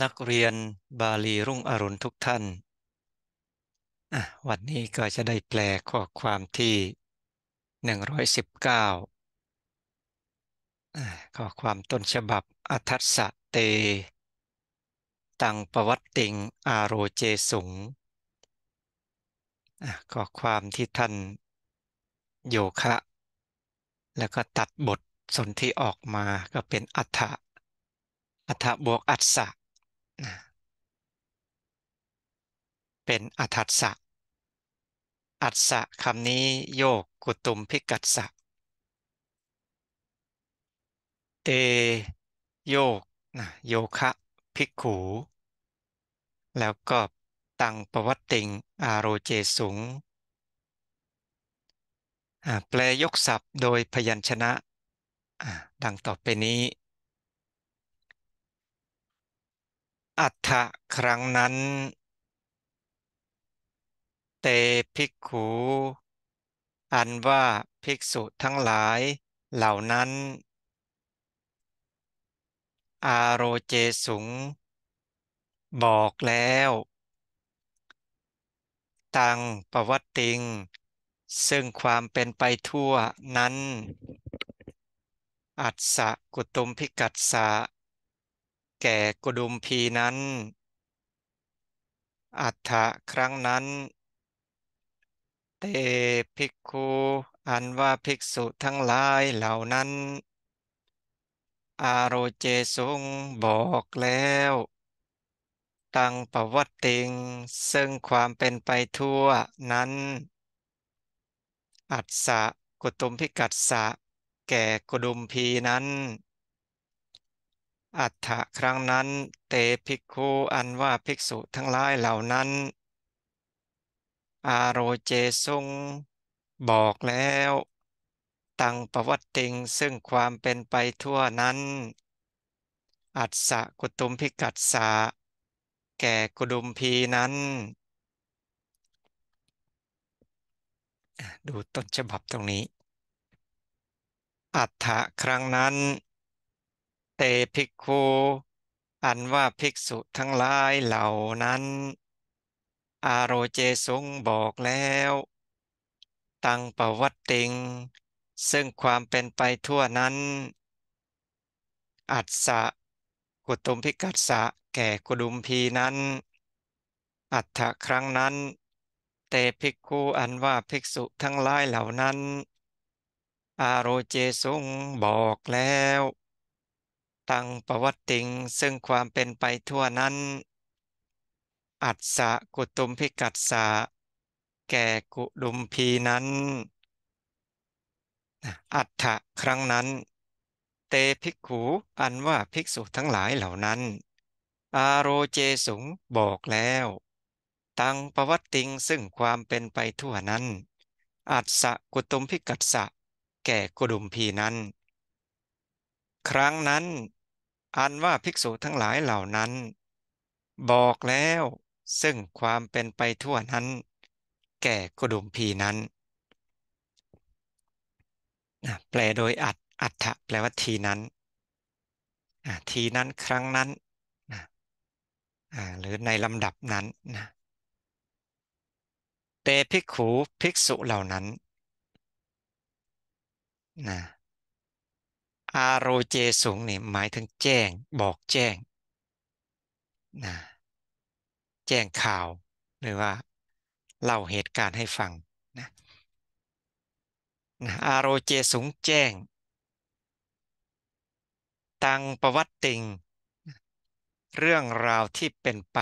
นักเรียนบาลีรุ่งอรุณทุกท่าน วันนี้ก็จะได้แปลข้อความที่ 119ข้อความต้นฉบับอัทัะเต ตังประวัตติงอาโรเจสุงข้อความที่ท่านโยคะแล้วก็ตัดบท สนที่ออกมาก็เป็นอัฏฐะอัฏฐะบวกอัศะเป็นอัฏฐสะอัฐะคำนี้โยกกุตุมพิกัสะเอโยกนะโยคะพิกขู แล้วก็ตังประวัติงอาโรเจสุงแปลยกศัพท์โดยพยัญชนะ ดังต่อไปนี้อัฏฐะครั้งนั้น เตภิกขู อันว่าภิกษุทั้งหลายเหล่านั้นอาโรเจสุง บอกแล้ว ตังปวัตติง ซึ่งความเป็นไปทั่วนั้น อัศกุตุมพิกัสสะแก่กุดุมพีนั้น อัฏฐะครั้งนั้น เตภิกขุอันว่าภิกษุทั้งหลายเหล่านั้น อาโรเจสุงบอกแล้ว ตังปวัตติงซึ่งความเป็นไปทั่วนั้น อัฏฐะกุตุมพิกัสสะแก่กุดุมพีนั้นอัฏฐะครั้งนั้น เตภิกขุอันว่าภิกษุทั้งหลายเหล่านั้นอาโรเจซุงบอกแล้ว ตังประวัติติงซึ่งความเป็นไปทั่วนั้น อัศกุตุมพิกัสสะแก่กุดุมพีนั้น ดูต้นฉบับตรงนี้ อัฏฐะครั้งนั้นเตภิกขุอันว่าภิกษุทั้งหลายเหล่านั้น อาโรเจสุงบอกแล้ว ตังปวัตติงซึ่งความเป็นไปทั่วนั้น อัศสะกุตุมพิกัสสะแก่กุดุมพีนั้น อัฏฐะครั้งนั้น เตภิกขุอันว่าภิกษุทั้งหลายเหล่านั้นอาโรเจสุงบอกแล้วตังปวัตติงซึ่งความเป็นไปทั่วนั้น อัตสะกุตุมพิกัตสะแก่กุดุมพีนั้น อัตถะครั้งนั้น เตภิกขูอันว่าภิกษุทั้งหลายเหล่านั้นอาโรเจสุงบอกแล้ว ตังปวัตติงซึ่งความเป็นไปทั่วนั้น อัตสะกุตุมพิกัตสะแก่กุดุมพีนั้น ครั้งนั้นอันว่าภิกษุทั้งหลายเหล่านั้น บอกแล้ว ซึ่งความเป็นไปทั่วนั้น แก่กดุมพีนั้น แปลโดยอัดอัฏฐะแปลว่าทีนั้นทีนั้นครั้งนั้น หรือในลำดับนั้นนะเตภิกขูภิกษุเหล่านั้น นะอาโรเจสูงนี่หมายถึงแจ้งบอกแจ้งนะแจ้งข่าวหรือว่าเล่าเหตุการณ์ให้ฟังนะนะอาโรเจสงแจ้ง ตังประวัติติง เรื่องราวที่เป็นไป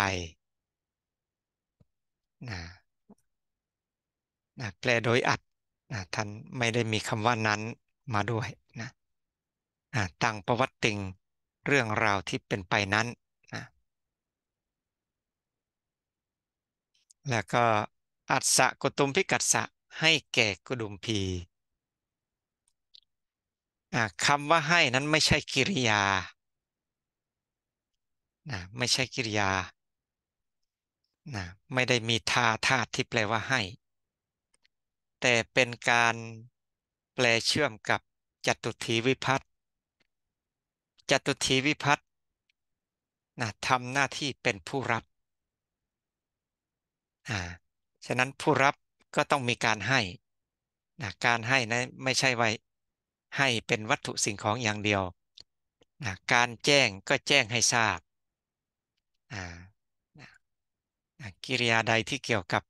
นะนะแปลโดยอัดนะท่านไม่ได้มีคำว่านั้นมาด้วยตังประวัติติงเรื่องราวที่เป็นไปนั้นนะแล้วก็อัศกุตุมพิกัสะให้แก่กุดุมพี คำว่าให้นั้นไม่ใช่กิริยานะไม่ใช่กิริยานะไม่ได้มีทาธาตุที่แปลว่าให้ แต่เป็นการแปลเชื่อมกับจตุถีวิพัตจตุทีวิพัฒน์นะทำหน้าที่เป็นผู้รับอ่าฉะนั้นผู้รับก็ต้องมีการให้นะการให้นะไม่ใช่ไว้ให้เป็นวัตถุสิ่งของอย่างเดียวนะการแจ้งก็แจ้งให้ทราบอ่ากิริยาใดที่เกี่ยวกับ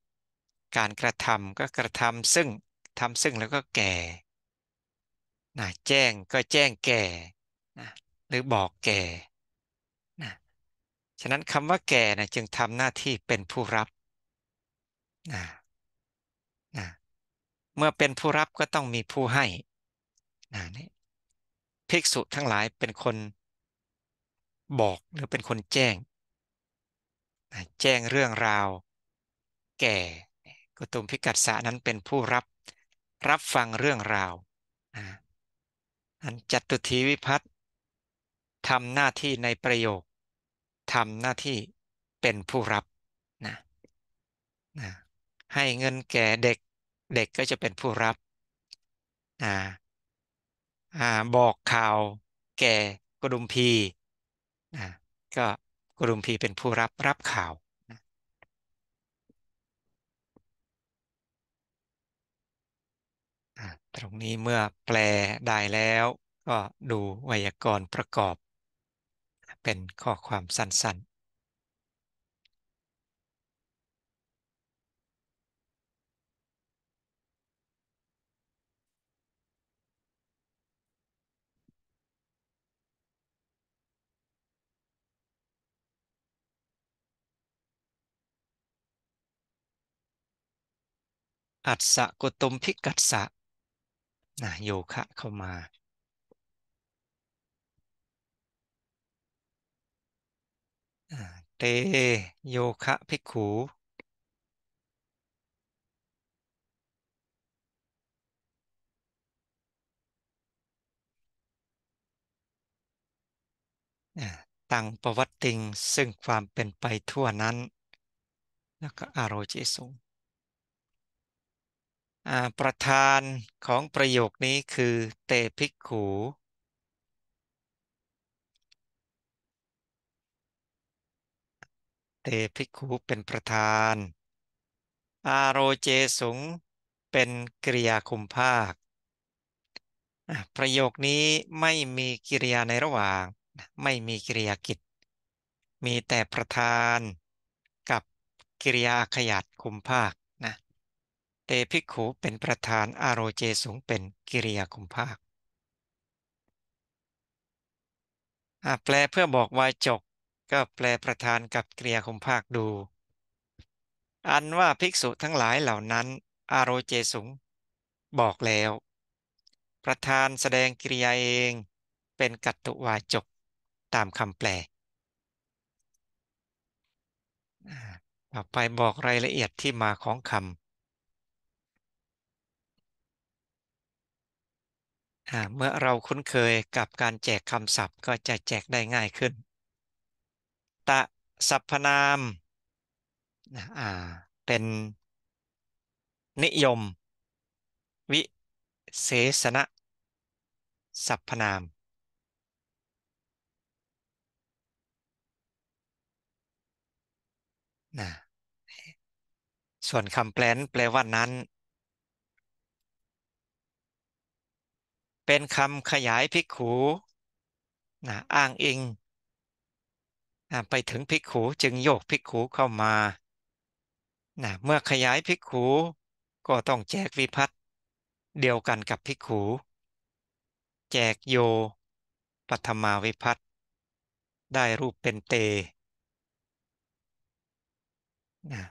การกระทำก็กระทำซึ่งทำซึ่งแล้วก็แก่นะแจ้งก็แจ้งแก่นะหรือบอกแก่นะฉะนั้นคำว่าแก่นะจึงทำหน้าที่เป็นผู้รับนะนะเมื่อเป็นผู้รับก็ต้องมีผู้ให้นะนี่ภิกษุทั้งหลายเป็นคนบอกหรือเป็นคนแจ้งนะแจ้งเรื่องราว แก่กุตุมพิกัสสะนั้นเป็นผู้รับรับฟังเรื่องราวนะอันจัตุทีวิพัฒน์ทำหน้าที่ในประโยค ทำหน้าที่เป็นผู้รับ นะ นะ ให้เงินแก่เด็ก เด็กก็จะเป็นผู้รับ อ่า อ่า บอกข่าว แก่กดุมพี นะ ก็กดุมพีเป็นผู้รับรับข่าว ตรงนี้เมื่อแปลได้แล้วก็ดูไวยากรณ์ประกอบเป็นข้อความสั้นๆ อัศกุตุมพิกัสสะนะโยคะเข้ามาเตโยคะภิกขูตังประวัติงซึ่งความเป็นไปทั่วนั้น แล้วก็อารโจิสูงประธานของประโยคนี้คือเตภิกขูเตภิกขุเป็นประธาน อาโรเจสุงเป็นกริยาคุมภาคประโยคนี้ไม่มีกิริยาในระหว่าง ไม่มีกิริยากิจ มีแต่ประธานกับกิริยาขยัดคุมภาคนะเตภิกขุเป็นประธาน อาโรเจสุงเป็นกิริยาคุมภาคแปลเพื่อบอกวายจกก็แปลประธานกับกริยาคมภาคดู อันว่าภิกษุทั้งหลายเหล่านั้นอาโรเจสุงบอกแล้ว ประธานแสดงกริยาเอง เป็นกัตตุวาจก ตามคำแปลต่อไปบอกรายละเอียดที่มาของคำเมื่อเราคุ้นเคยกับการแจกคำศัพท์ ก็จะแจกได้ง่ายขึ้นะสัพพนามนะอ่าเป็นนิยม วิเศษณะสัพพนามนะส่วนคำแปลนแปลว่านั้น เป็นคำขยายพิกขูนะอ้างอิงไปถึงพิกขูจึงโยกพิกขูเข้ามานะเมื่อขยายพิกขูก็ต้องแจกวิพัตเดียวกันกับพิกขู แจกโยปัทมาวิพัตได้รูปเป็นเตนะ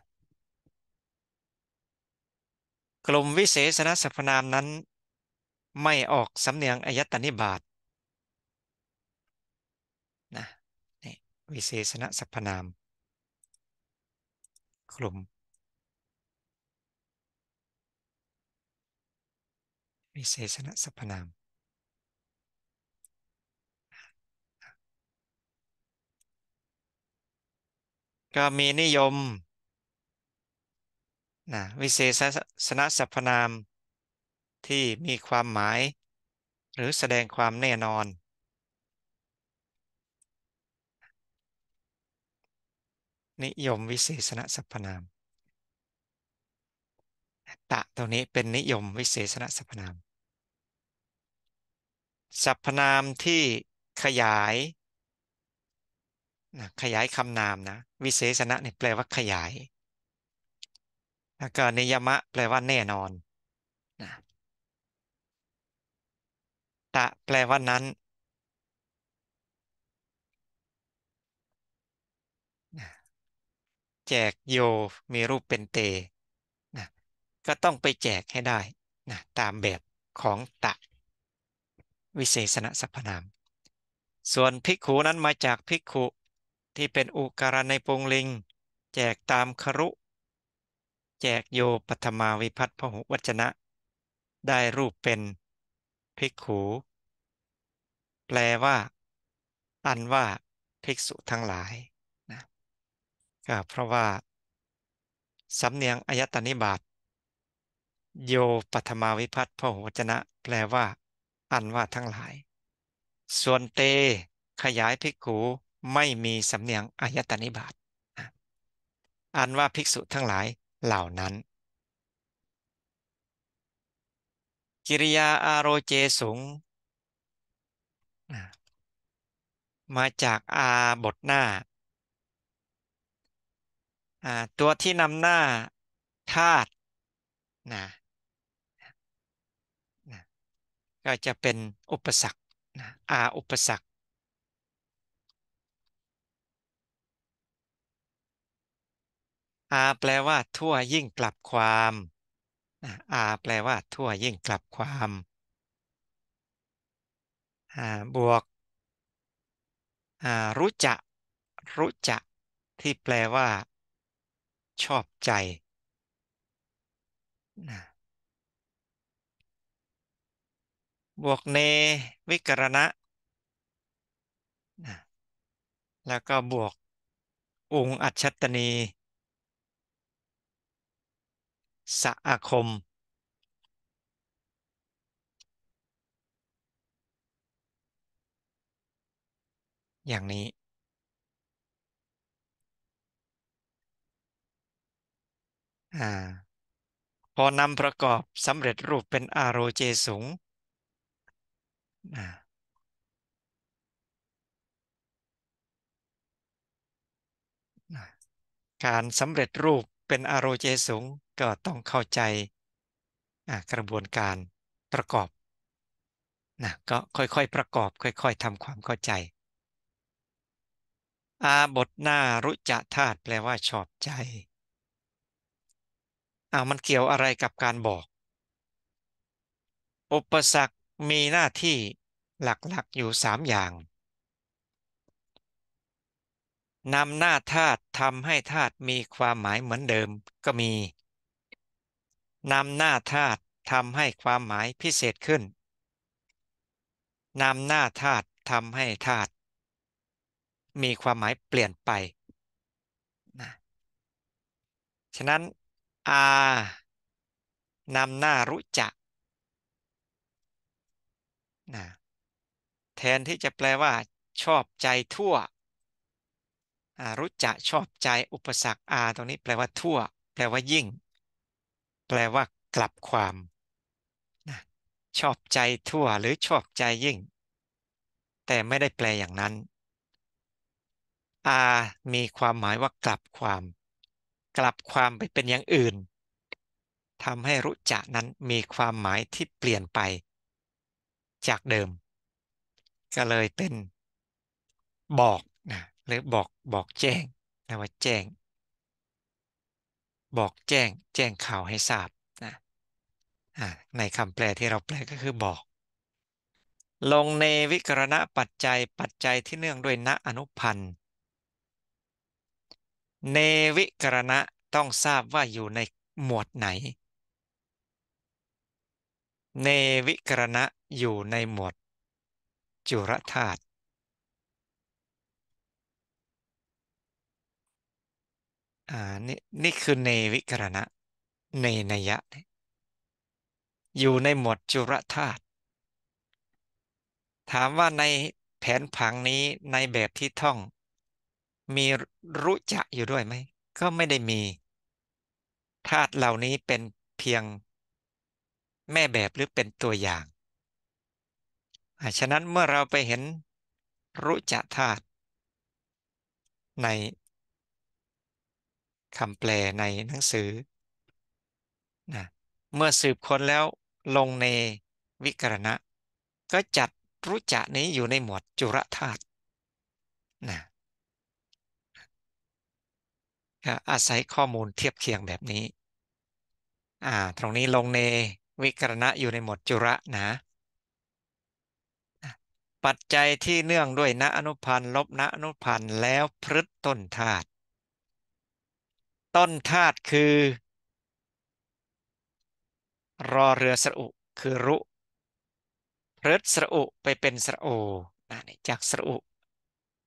กลุ่มวิเศษนสัพนามนั้น ไม่ออกสำเนียงอายตนิบาตวิเศษณสรรพนาม กลุ่มวิเศษณสรรพนาม ก็มีนิยมนะวิเศษณะสรรพนามที่มีความหมาย หรือแสดงความแน่นอนนิยมวิเศษณสรรพนามตะตรงนี้เป็นนิยมวิเศษณสรรพนามสรรพนามที่ขยายนะขยายคำนามนะ วิเศษณะนี่แปลว่าขยายแล้วก็นิยมะแปลว่าแน่นอนนะตะแปลว่านั้นแจกโยมีรูปเป็นเตนะก็ต้องไปแจกให้ได้นะตามแบบของตะ วิเศษณะสัพนาม ส่วนภิกขุนั้นมาจากภิกขุที่เป็นอุการในปงลิง แจกตามครุแจกโยปัทมาวิพัตพหุวัจนะ ได้รูปเป็นภิกขุแปลว่า อันว่าภิกษุทั้งหลายก็เพราะว่าสำเนียงอายตนิบาตโยปัทมาวิพัตพะหจนะ แปลว่า อันว่าทั้งหลาย ส่วนเต ขยายภิกขุ ไม่มีสำเนียงอายตนิบาตอันว่าภิกษุทั้งหลายเหล่านั้น กิริยาอารเจสูงมาจากอาบทหน้าอ่าตัวที่นำหน้าธาตุนะนะก็จะเป็นอุปสรรคนะอาอุปสรรคอาแปลว่าทั่วยิ่งกลับความอาแปลว่าทั่วยิ่งกลับความ บวกรู้จักรู้จักที่แปลว่าชอบใจนะบวกเนวิกรณะนะแล้วก็บวกองค์อัจฉตนีสะอาคม อย่างนี้อ่าพอนำประกอบสำเร็จรูปเป็นอาโรเจสูง การสำเร็จรูปเป็นอาโรเจสูงก็ต้องเข้าใจกระบวนการประกอบนะก็ค่อยๆประกอบค่อยๆทำความเข้าใจอาบทหน้ารุจธาตุแปลว่าชอบใจอ้าวมันเกี่ยวอะไรกับการบอก อุปสรรคมีหน้าที่หลักๆอยู่สามอย่างนำหน้าธาตุทำให้ธาตุมีความหมายเหมือนเดิมก็มีนำหน้าธาตุทำให้ความหมายพิเศษขึ้นนำหน้าธาตุทำให้ธาตุมีความหมายเปลี่ยนไปนะฉะนั้นอานำหน้ารุจะนะแทนที่จะแปลว่า ชอบใจทั่วรุจะชอบใจอุปสรรคอาตรงนี้แปลว่าทั่ว แปลว่ายิ่ง แปลว่ากลับความนะชอบใจทั่ว หรือชอบใจยิ่ง แต่ไม่ได้แปลอย่างนั้นอามีความหมายว่ากลับความกลับความไปเป็นอย่างอื่นทำให้รุจะนั้นมีความหมายที่เปลี่ยนไป จากเดิม ก็เลยเป็น บอกนะหรือบอกบอกแจ้งนะว่าแจ้ง บอกแจ้ง แจ้งข่าวให้ทราบนะในคำแปลที่เราแปลก็คือบอก ลงในวิกรณะปัจจัยปัจจัยที่เนื่องด้วยณอนุพันธ์เนวิกรณะต้องทราบว่าอยู่ในหมวดไหนเนวิกรณะอยู่ในหมวดจุรธาตุ อ่านี่นี่คือเนวิกรณะในนัยยะ อยู่ในหมวดจุรธาตุ ถามว่าในแผนผังนี้ในแบบที่ท่องมีรู้จะอยู่ด้วยไหมก็ไม่ได้มีธาตุเหล่านี้เป็นเพียงแม่แบบหรือเป็นตัวอย่าง ฉะนั้นเมื่อเราไปเห็นรู้จะธาตุในคำแปลในหนังสือนะเมื่อสืบค้นแล้วลงในวิกรณะ ก็จัดรู้จะนี้อยู่ในหมวดจุระธาตุนะก็อาศัยข้อมูลเทียบเคียงแบบนี้อ่าตรงนี้ลงในวิกรณะอยู่ในหมวดจุระนะปัจจัยที่เนื่องด้วยณอนุพันธ์ลบณอนุพันธ์แล้วพฤตต้นธาตุ ต้นธาตุคือ รอเรือสระอุคือรุ พฤตสระอุไปเป็นสระโอจากสระอุ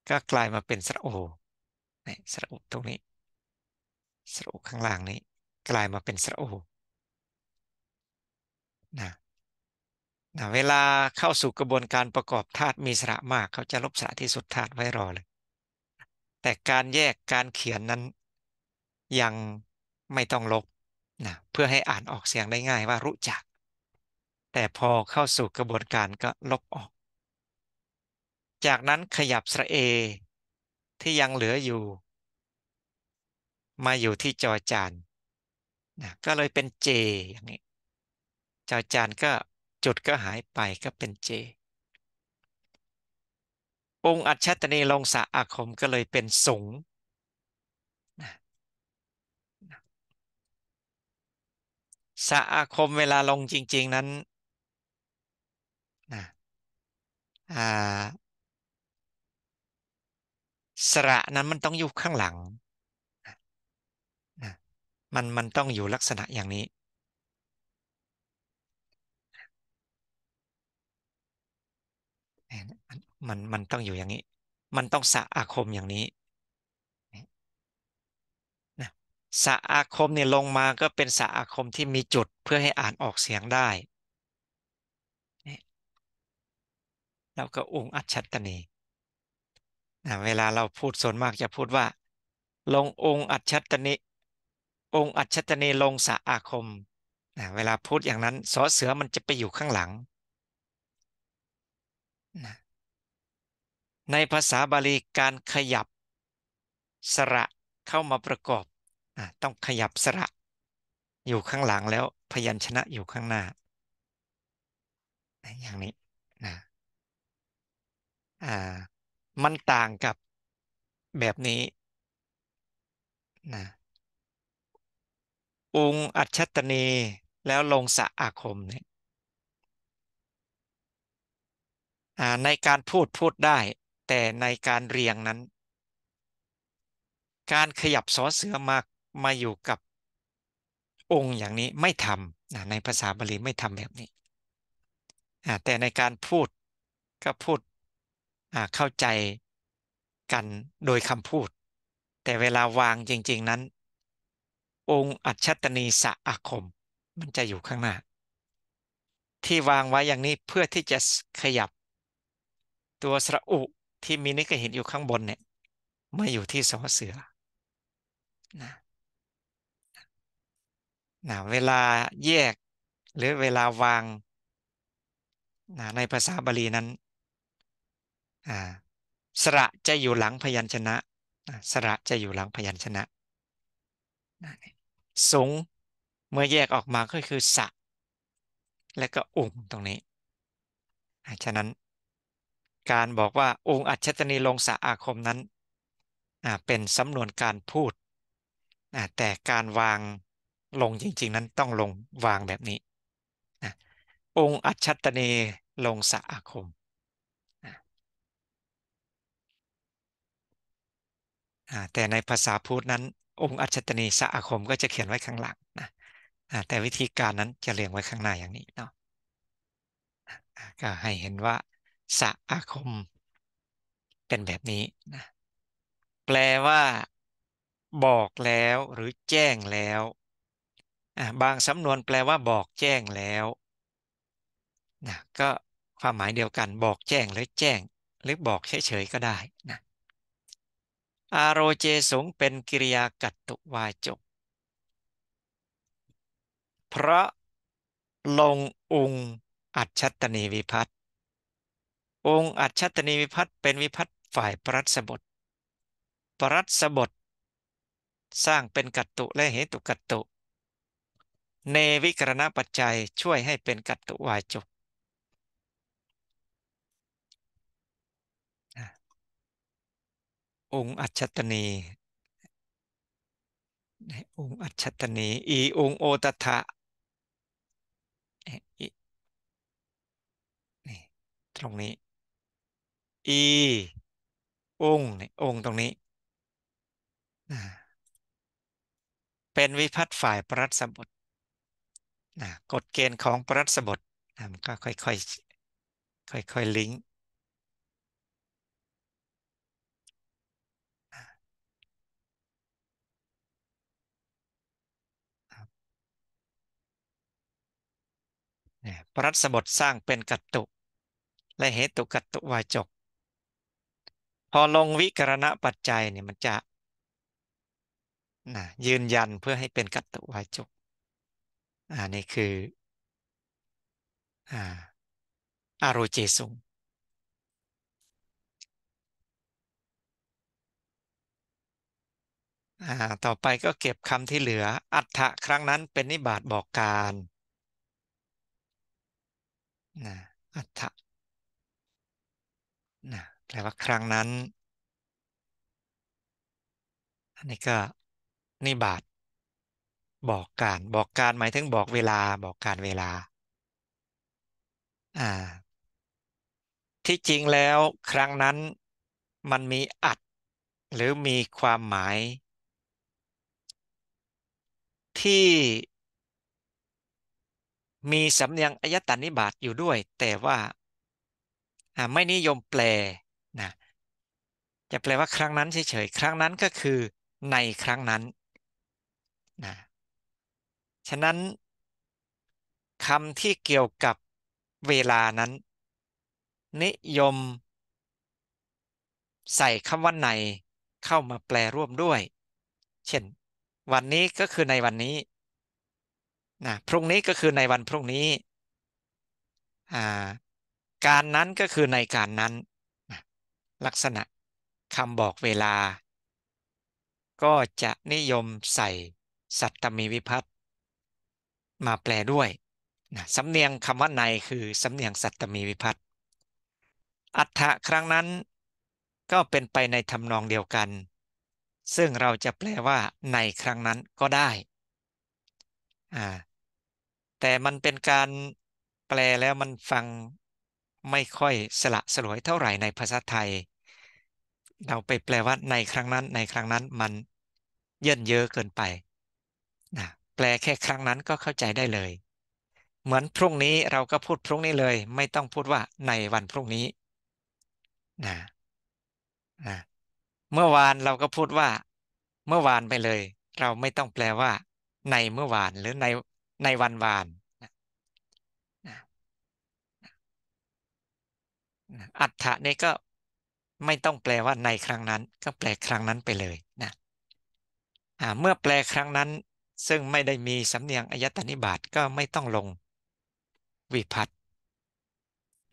ก็กลายมาเป็นสระโอ สระอุตรงนี้สระอุข้างล่างนี้กลายมาเป็นสระอุนะนะเวลาเข้าสู่กระบวนการประกอบธาตุมีสระมากเขาจะลบสระที่สุดธาตุไว้รอเลย แต่การแยกการเขียนนั้นยังไม่ต้องลบนะเพื่อให้อ่านออกเสียงได้ง่ายว่ารู้จัก แต่พอเข้าสู่กระบวนการก็ลบออก จากนั้นขยับสระเอ ที่ยังเหลืออยู่มาอยู่ที่จอจานนะก็เลยเป็นเจอย่างนี้จอจานก็จุดก็หายไปก็เป็นเจองค์อัจฉตนีลงสะอาคมก็เลยเป็นสงสะอาคมเวลาลงจริงๆ นั้นนะสระนั้นมันต้องอยู่ข้างหลังมันมันต้องอยู่ลักษณะอย่างนี้ มันมันต้องอยู่อย่างนี้ มันต้องสะอาคมอย่างนี้นะสะอาคมเนี่ยลงมาก็เป็นสะอาคมที่มีจุดเพื่อให้อ่านออกเสียงได้เราก็องค์อัจฉรตนีนะเวลาเราพูดส่วนมากจะพูดว่า ลงองค์อัจฉรตนีองค์อัจฉริยลงสะอาคมนะเวลาพูดอย่างนั้นสอเสือมันจะไปอยู่ข้างหลังนะในภาษาบาลีการขยับสระเข้ามาประกอบนะต้องขยับสระ อยู่ข้างหลังแล้วพยัญชนะอยู่ข้างหน้า อย่างนี้นะอ่ามันต่างกับแบบนี้นะอุงอัจฉตนี แล้วลงสะอาคมเนี่ยในการพูดพูดได้ แต่ในการเรียงนั้น การขยับสอเสือมามาอยู่กับองค์อย่างนี้ไม่ทำในภาษาบาลีไม่ทำแบบนี้แต่ในการพูดก็พูดเข้าใจกันโดยคำพูด แต่เวลาวางจริง ๆนั้นองค์ อัจฉตนีสะอาคม มันจะอยู่ข้างหน้า ที่วางไว้อย่างนี้เพื่อที่จะขยับตัวสระอุที่มีนิกเห็นอยู่ข้างบนเนี่ยมาอยู่ที่สวเสือนะนะเวลาแยกหรือเวลาวางนะในภาษาบาลีนั้นสระจะอยู่หลังพยัญชนะสระจะอยู่หลังพยัญชนะสูงเมื่อแยกออกมาก็คือสะและก็องตรงนี้ ฉะนั้นการบอกว่าองค์อัจฉริลงสะอาคมนั้นเป็นสำนวนการพูด แต่การวางลงจริงๆนั้นต้องลง วางแบบนี้องค์อัจฉริลงสะอาคมแต่ในภาษาพูดนั้นองค์อัจฉริยสะอาคมก็จะเขียนไว้ข้างหลังนะแต่วิธีการนั้นจะเรียงไว้ข้างหน้าอย่างนี้เนาะก็ให้เห็นว่า สะอาคม เป็นแบบนี้นะแปลว่า บอกแล้วหรือแจ้งแล้ว บางสำนวนแปลว่าบอกแจ้งแล้วนะก็ความหมายเดียวกัน บอกแจ้งหรือแจ้ง หรือบอกเฉยๆก็ได้นะอาโรเจสงเป็นกิริยากัตตุวาจกเพราะลงองค์อัจฉตนีวิพัต องค์อัจฉตนีวิพัต เป็นวิพัตฝ่ายปรัสบท ปรัสบทสร้างเป็นกัตตุและเหตุกัตตุเนวิกรณปัจจัยช่วยให้เป็นกัตตุวาจกองค์อัจฉตนีองค์อัจฉตนีอีองโอตถะนี่ตรงนี้ อีองค์นี่องค์ตรงนี้ เป็นวิพัฒน์ฝ่ายปรัสบทกฎเกณฑ์ของปรัสบทมันก็ค่อยๆค่อยๆลิงก์ปรัสบทสร้างเป็นกัตตุ และเหตุกัตตุวาจก พอลงวิกรณะปัจจัยเนี่ยมันจะนะยืนยันเพื่อให้เป็นกัตตุวาจกอันนี้คืออารูเจสุงต่อไปก็เก็บคำที่เหลืออัฏฐะครั้งนั้นเป็นนิบาตบอกการนะอัตฐะนะแปลว่าครั้งนั้น อันนี้ก็นิบาตบอกการบอกการหมายถึงบอกเวลาบอกการเวลาอ่าที่จริงแล้วครั้งนั้นมันมีอัดหรือมีความหมาย ที่มีสำเนียงอายตานิบาตอยู่ด้วย แต่ว่าไม่นิยมแปลนะจะแปลว่าครั้งนั้นเฉยๆครั้งนั้นก็คือ ในครั้งนั้นนะฉะนั้นคำที่เกี่ยวกับเวลานั้น นิยม ใส่คำว่าใน เข้ามาแปลร่วมด้วย เช่น วันนี้ก็คือในวันนี้นะพรุ่งนี้ก็คือในวันพรุ่งนี้ การนั้นก็คือในการนั้น ลักษณะคำบอกเวลาก็จะนิยมใส่สัตตมีวิพัตมาแปลด้วยนะสำเนียงคำว่าในคือสำเนียงสัตตมีวิพัตอัฏฐะครั้งนั้น ก็เป็นไปในทำนองเดียวกัน ซึ่งเราจะแปลว่าในครั้งนั้นก็ได้แต่มันเป็นการแปลแล้วมันฟังไม่ค่อยสละสลวยเท่าไหร่ในภาษาไทย เราไปแปลว่าในครั้งนั้นในครั้งนั้นมันเยินเยอะเกินไปนะแปลแค่ครั้งนั้นก็เข้าใจได้เลย เหมือนพรุ่งนี้เราก็พูดพรุ่งนี้เลย ไม่ต้องพูดว่าในวันพรุ่งนี้นะนะเมื่อวานเราก็พูดว่า เมื่อวานไปเลย เราไม่ต้องแปลว่า ในเมื่อวานหรือในในวันวานอัฏฐะนี่ก็ไม่ต้องแปลว่าในครั้งนั้น ก็แปลครั้งนั้นไปเลยนะเมื่อแปลครั้งนั้น ซึ่งไม่ได้มีสำเนียงอายตนิบาตก็ไม่ต้องลง วิพัต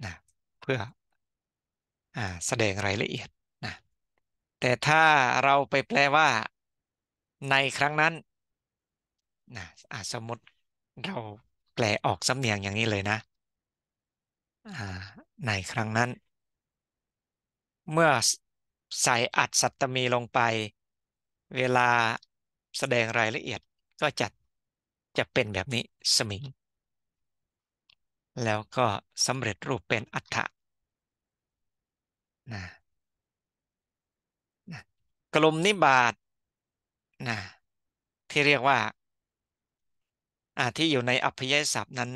นะเพื่ออแสดงรายละเอียดนะแต่ถ้าเราไปแปลว่าในครั้งนั้นนะสมมติเราแปลออกสำเนียงอย่างนี้เลยนะ ในครั้งนั้น เมื่อใส่อัดสัตตมีลงไป เวลาแสดงรายละเอียดก็จะจะเป็นแบบนี้ สมิง แล้วก็สำเร็จรูปเป็นอัฏฐะนะนะกลมนิบาตนะที่เรียกว่าที่อยู่ในอัพยศัพท์นั้น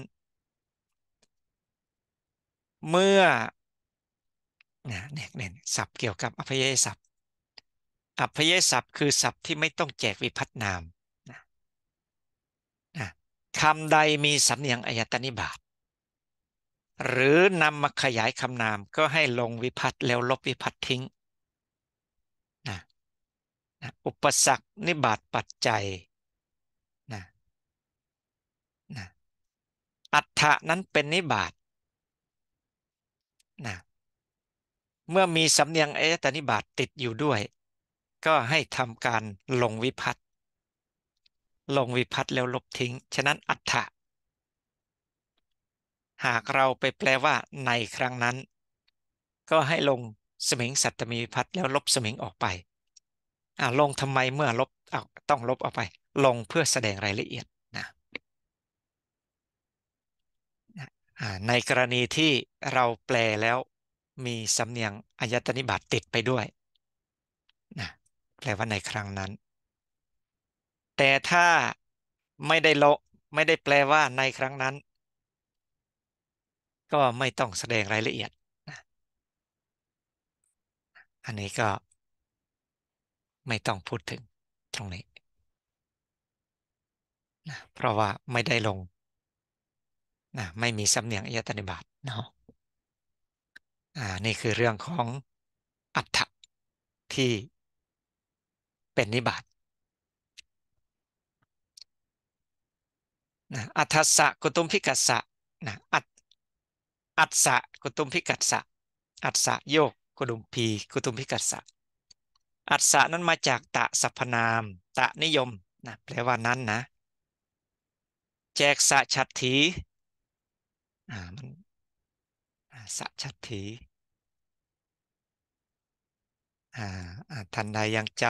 เมื่อนะเนี่ยเนี่ยศัพท์เกี่ยวกับอัพยศัพท์ อัพยศัพท์คือศัพท์ที่ไม่ต้องแจกวิพัฒนามนะนะคำใดมีสำเนียงอายตนิบาตหรือนำมาขยายคำนามก็ให้ลงวิพัตแล้วลบวิพัตทิ้งนะนะอุปสรรคนิบาตปัจจัยอัฏฐะนั้นเป็นนิบาตนะเมื่อมีสำเนียงเอตนิบาตติดอยู่ด้วย ก็ให้ทำการลงวิพัตลงวิพัตแล้วลบทิ้ง ฉะนั้นอัฏฐะหากเราไปแปลว่าในครั้งนั้น ก็ให้ลงสมิงสัตตมีวิพัตแล้วลบสมิงออกไปอ่าลงทำไมเมื่อลบอต้องลบออกไป ลงเพื่อแสดงรายละเอียดในกรณีที่เราแปลแล้ว มีสำเนียงอายตนิบาตติดไปด้วยนะแปลว่าในครั้งนั้น แต่ถ้าไม่ได้ลลไม่ได้แปลว่าในครั้งนั้น ก็ไม่ต้องแสดงรายละเอียดนะอันนี้ก็ ไม่ต้องพูดถึงตรงนี้นะเพราะว่าไม่ได้ลงนะไม่มีสำเนียงอิยตนิบาตเนาะ อ่า นี่คือเรื่องของ อัฏฐะที่เป็นนิบาตนะอัฏฐสะกุตุมพิกัสสะนะอัฏอัฏสะกุตุมพิกัสสะอัฏสะโยกกุดุมพีกุตุมพิกัสสะอัฏสะนั้นมาจากตะสัพพนาม ตะนิยมนะแปลว่านั้นนะแจกสะฉัตถีอ่ามันสะชัตถิอ่าท่านใดยังจ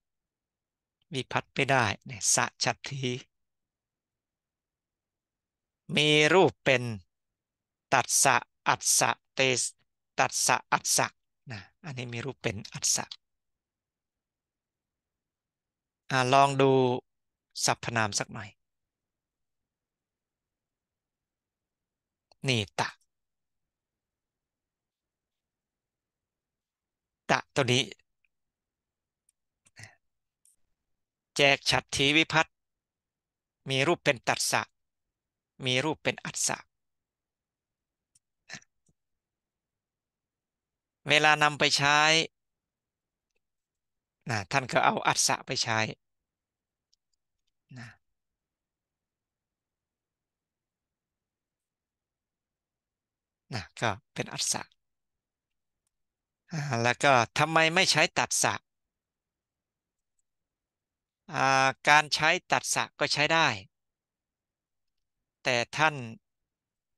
ำวิพัตไม่ได้เนี่ยสะัตถิมีรูปเป็น ตัดสะอัดสะเตสตัดสะอัดสะนะอันนี้มีรูปเป็นอัดสะลองดูสรรพนามสักหน่อยเนตะตะตัวนี้ แจกฉัดทีวิพัตมีรูปเป็นตัดสะ มีรูปเป็นอัดสะ เวลานำไปใช้นะท่านก็เอาอัดสะไปใช้นะก็เป็นอัศะแล้วก็ทำไมไม่ใช้ตัดสะการใช้ตัดสะก็ใช้ได้ แต่ท่าน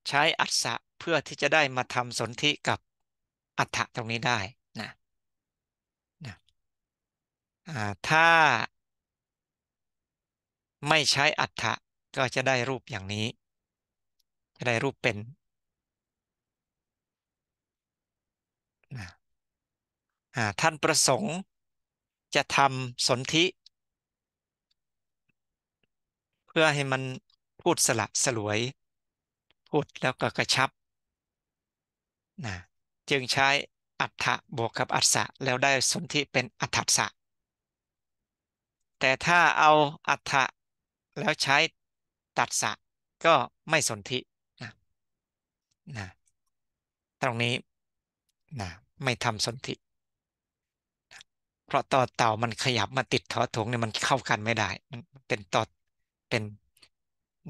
ใช้อัศะเพื่อที่จะได้มาทำสนธิกับอัฏฐะตรงนี้ได้นะนะถ้าไม่ใช้อัฏฐะก็จะได้รูปอย่างนี้ จะได้รูปเป็นท่านประสงค์จะทำสนธิเพื่อให้มันพูดสละสลวย พูดแล้วก็กระชับนะจึงใช้อัฏฐะบวกกับอัฏฐะแล้วได้สนธิเป็นอัฏฐะแต่ถ้าเอาอัฏฐะแล้วใช้ตัดสะก็ไม่สนธินะนะตรงนี้นะไม่ทำสนธิเพราะต่อเต่ามันขยับมาติดทอถงเนี่ยมันเข้ากันไม่ได้มันเป็นต่อเป็น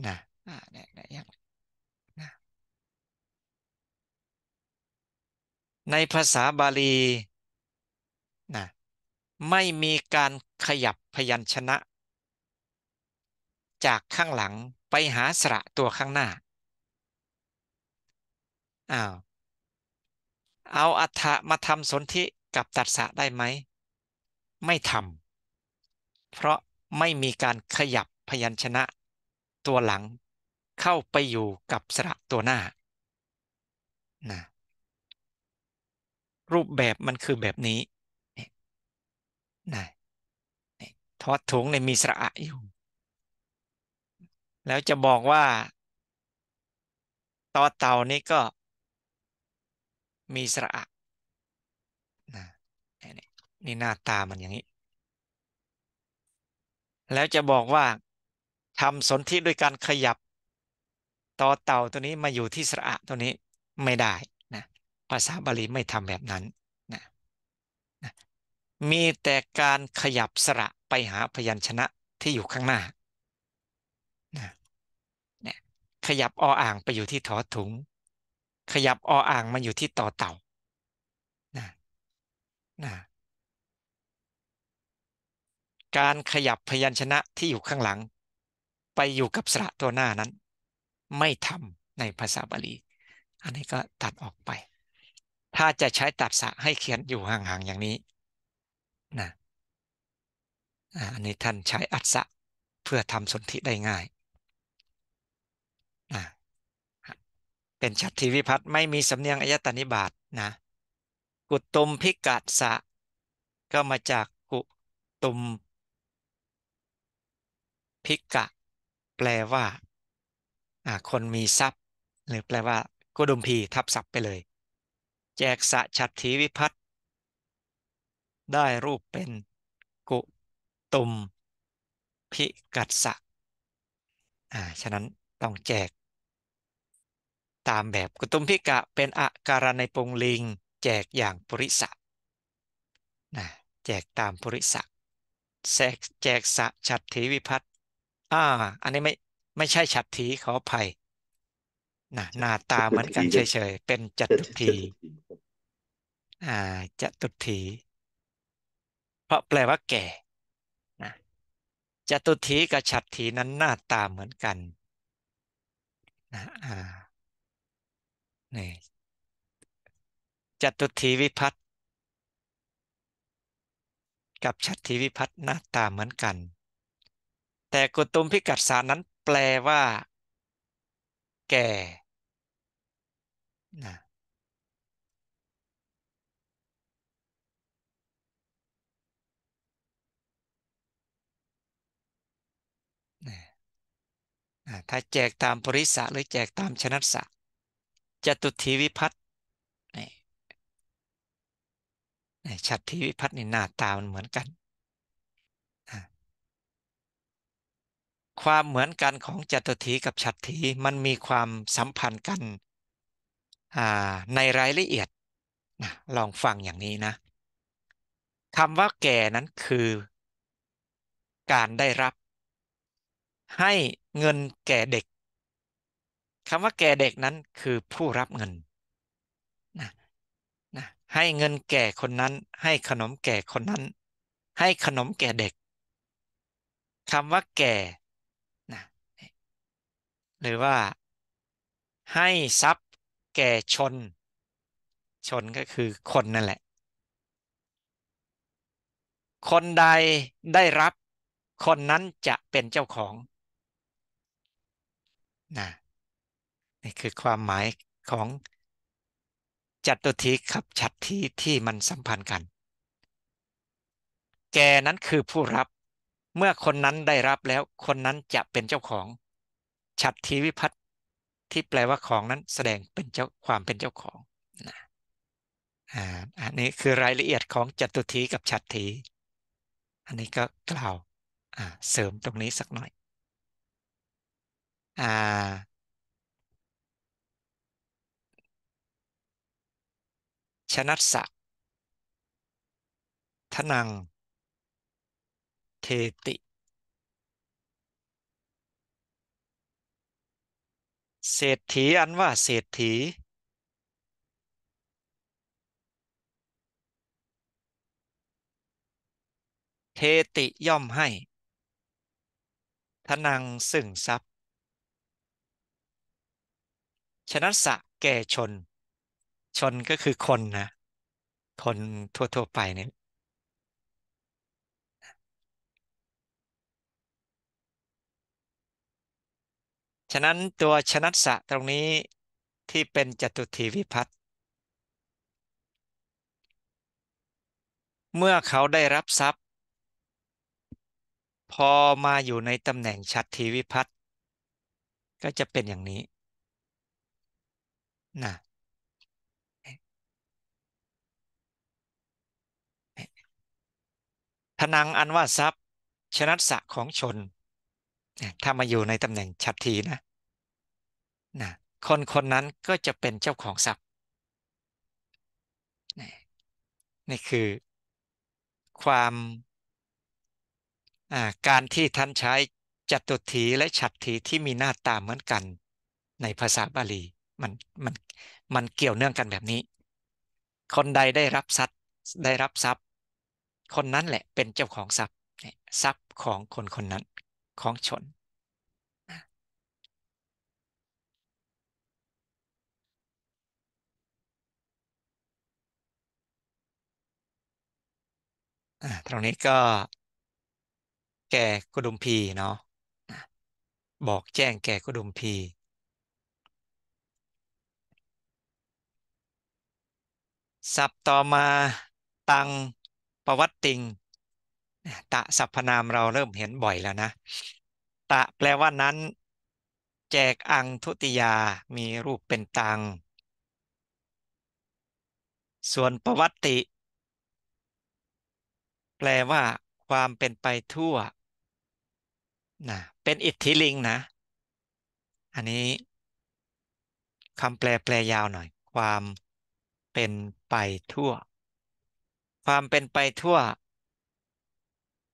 นะนะนะนะในภาษาบาลีนะไม่มีการขยับพยัญชนะ จากข้างหลังไปหาสระตัวข้างหน้าอ้าวเอาอัฏฐะมาทำสนธิกับตัดสะได้ไหมไม่ทำเพราะไม่มีการขยับพยัญชนะ ตัวหลังเข้าไปอยู่กับสระตัวหน้านะรูปแบบมันคือแบบนี้นะทอดถุงในมีสระอะอยู่ แล้วจะบอกว่า ตอเต่านี้ก็มีสระอะนะนี่หน้าตามันอย่างนี้ แล้วจะบอกว่าทำสนธิด้วยการขยับต่อเต่าตัวนี้มาอยู่ที่สระอะตัวนี้ไม่ได้นะ ภาษาบาลีไม่ทำแบบนั้นนะนะ มีแต่การขยับสระไปหาพยัญชนะที่อยู่ข้างหน้านะนะขยับออ่างไปอยู่ที่ถอถุงขยับออ่างมาอยู่ที่ต่อเต่านะนะการขยับพยัญชนะที่อยู่ข้างหลัง ไปอยู่กับสระตัวหน้านั้น ไม่ทำในภาษาบาลี อันนี้ก็ตัดออกไป ถ้าจะใช้ตัดสะให้เขียนอยู่ห่างๆอย่างนี้นะอันนี้ท่านใช้อัดสะเพื่อทำสนธิได้ง่าย นะเป็นชัตทีวิพัฒน์ไม่มีสำเนียงอายตนิบาตนะกุตุมพิกัดสะ ก็มาจากกุตุมพิกะแปลว่า คนมีทรัพย์ หรือแปลว่า กุดุมพีทับศัพท์ไปเลย แจกสะชัตทีวิพัฒน์ได้รูปเป็น กุตุมพิกัดสะอ่าฉะนั้นต้องแจกตามแบบกุตุมพิกะเป็นอาการในปงลิง แจกอย่างปริสะนะ แจกตามปริสะแจกแจกสะฉัตถีวิพัตอ่าอันนี้ไม่ไม่ใช่ฉัตถีขออภัย นะ หน้าตาเหมือนกันเฉยๆเป็นจัตุทีอ่าจัตุทีเพราะแปลว่า แก่นะจัตุทีกับฉัตรทีนั้น หน้าตาเหมือนกัน นะ อ่านี่จตุทีวิพัฒน์กับชัตทีวิพัฒน์หน้าตาเหมือนกัน แต่กุตุมพิกัดสารนั้นแปลว่า แก่นะถ้าแจกตามปริสะหรือแจกตามชนัสสะจตุทีวิพัฒน์ฉัตรทีวิพัฒน์นี่หน้าตา มันเหมือนกัน ความเหมือนกันของจตุทีกับฉัตรทีมันมีความสัมพันธ์กัน ในรายละเอียดนะลองฟังอย่างนี้นะ คำว่าแก่นั้นคือการได้รับ ให้เงินแก่เด็กคำว่าแก่เด็กนั้นคือผู้รับเงินนะนะให้เงินแก่คนนั้น ให้ขนมแก่คนนั้น ให้ขนมแก่เด็ก คำว่าแก่นะหรือว่าให้ทรัพย์ แก่ชน ชนก็คือคนนั่นแหละ คนใดได้รับคนนั้นจะเป็นเจ้าของนะนี่คือความหมายของจัตุทีกับชัตที่ที่มันสัมพันธ์กัน แกนั้นคือผู้รับเมื่อคนนั้นได้รับแล้วคนนั้นจะเป็นเจ้าของชัตทีวิพัตที่แปลว่าของนั้นแสดงเป็นเจ้าความเป็นเจ้าของนะอ่าอันนี้คือรายละเอียดของจัตุทีกับชัตทีอันนี้ก็กล่าวเสริมตรงนี้สักหน่อยอ่าชนัสสะทนัง เทติ เศรษฐีอันว่าเศรษฐี เทติย่อมให้ ทนังซึ่งทรัพย์ ชนัสสะแก่ชนชน ก็คือคนนะคนทั่วๆไปเนี่ยฉะนั้นตัวชนัตสะ ตรงนี้ที่เป็นจตุถีวิพัตเมื่อเขาได้รับทรัพย์ พอมาอยู่ในตำแหน่งชัตถีวิพัตก็จะเป็นอย่างนี้นะทนังอันว่าทรัพย์ชนัสะของชนถ้ามาอยู่ในตำแหน่งชัดทีนะนะคนคนนั้นก็จะเป็นเจ้าของทรัพย์นี่คือความการที่ท่านใช้จัตุถี และฉัตถีที่มีหน้าตาเหมือนกันในภาษาบาลีมันมันมันเกี่ยวเนื่องกันแบบนี้ คนใดได้รับทรัพย์ได้รับทรัพย์คนนั้นแหละเป็นเจ้าของทรัพย์ทรัพย์ของคนคนนั้นของชนตรงนี้ก็แก่กุดุมพี เนาะบอกแจ้งแก่กุดุมพีสัพ์ต่อมาตังประวัติติง ตะสัพพนามเราเริ่มเห็นบ่อยแล้วนะ ตะแปลว่านั้น แจกอังทุติยา มีรูปเป็นตัง ส่วนประวัติ แปลว่า ความเป็นไปทั่วนะเป็นอิทธิลิงนะ อันนี้คำแปลแปลยาวหน่อย ความเป็นไปทั่วความเป็นไปทั่ว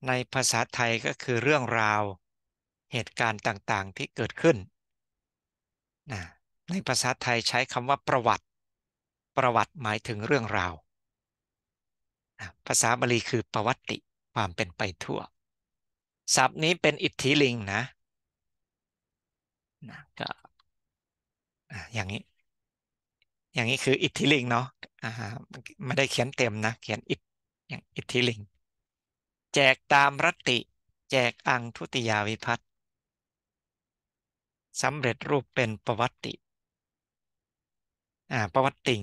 ในภาษาไทยก็คือเรื่องราวเหตุการณ์ต่างๆที่เกิดขึ้นนะในภาษาไทยใช้คำว่าประวัติประวัติหมายถึงเรื่องราวนะภาษาบาลีคือประวัติความเป็นไปทั่ว ศัพท์นี้เป็นอิทธิลิงนะนะก็อย่างนี้อย่างนี้คืออิทธิลิงเนาะไม่ได้เขียนเต็มนะเขียนอิทอย่างอิทธิลิง แจกตามรติ แจกอังทุติยาวิพัตสำเร็จรูปเป็นประวัติอ่าประวัติง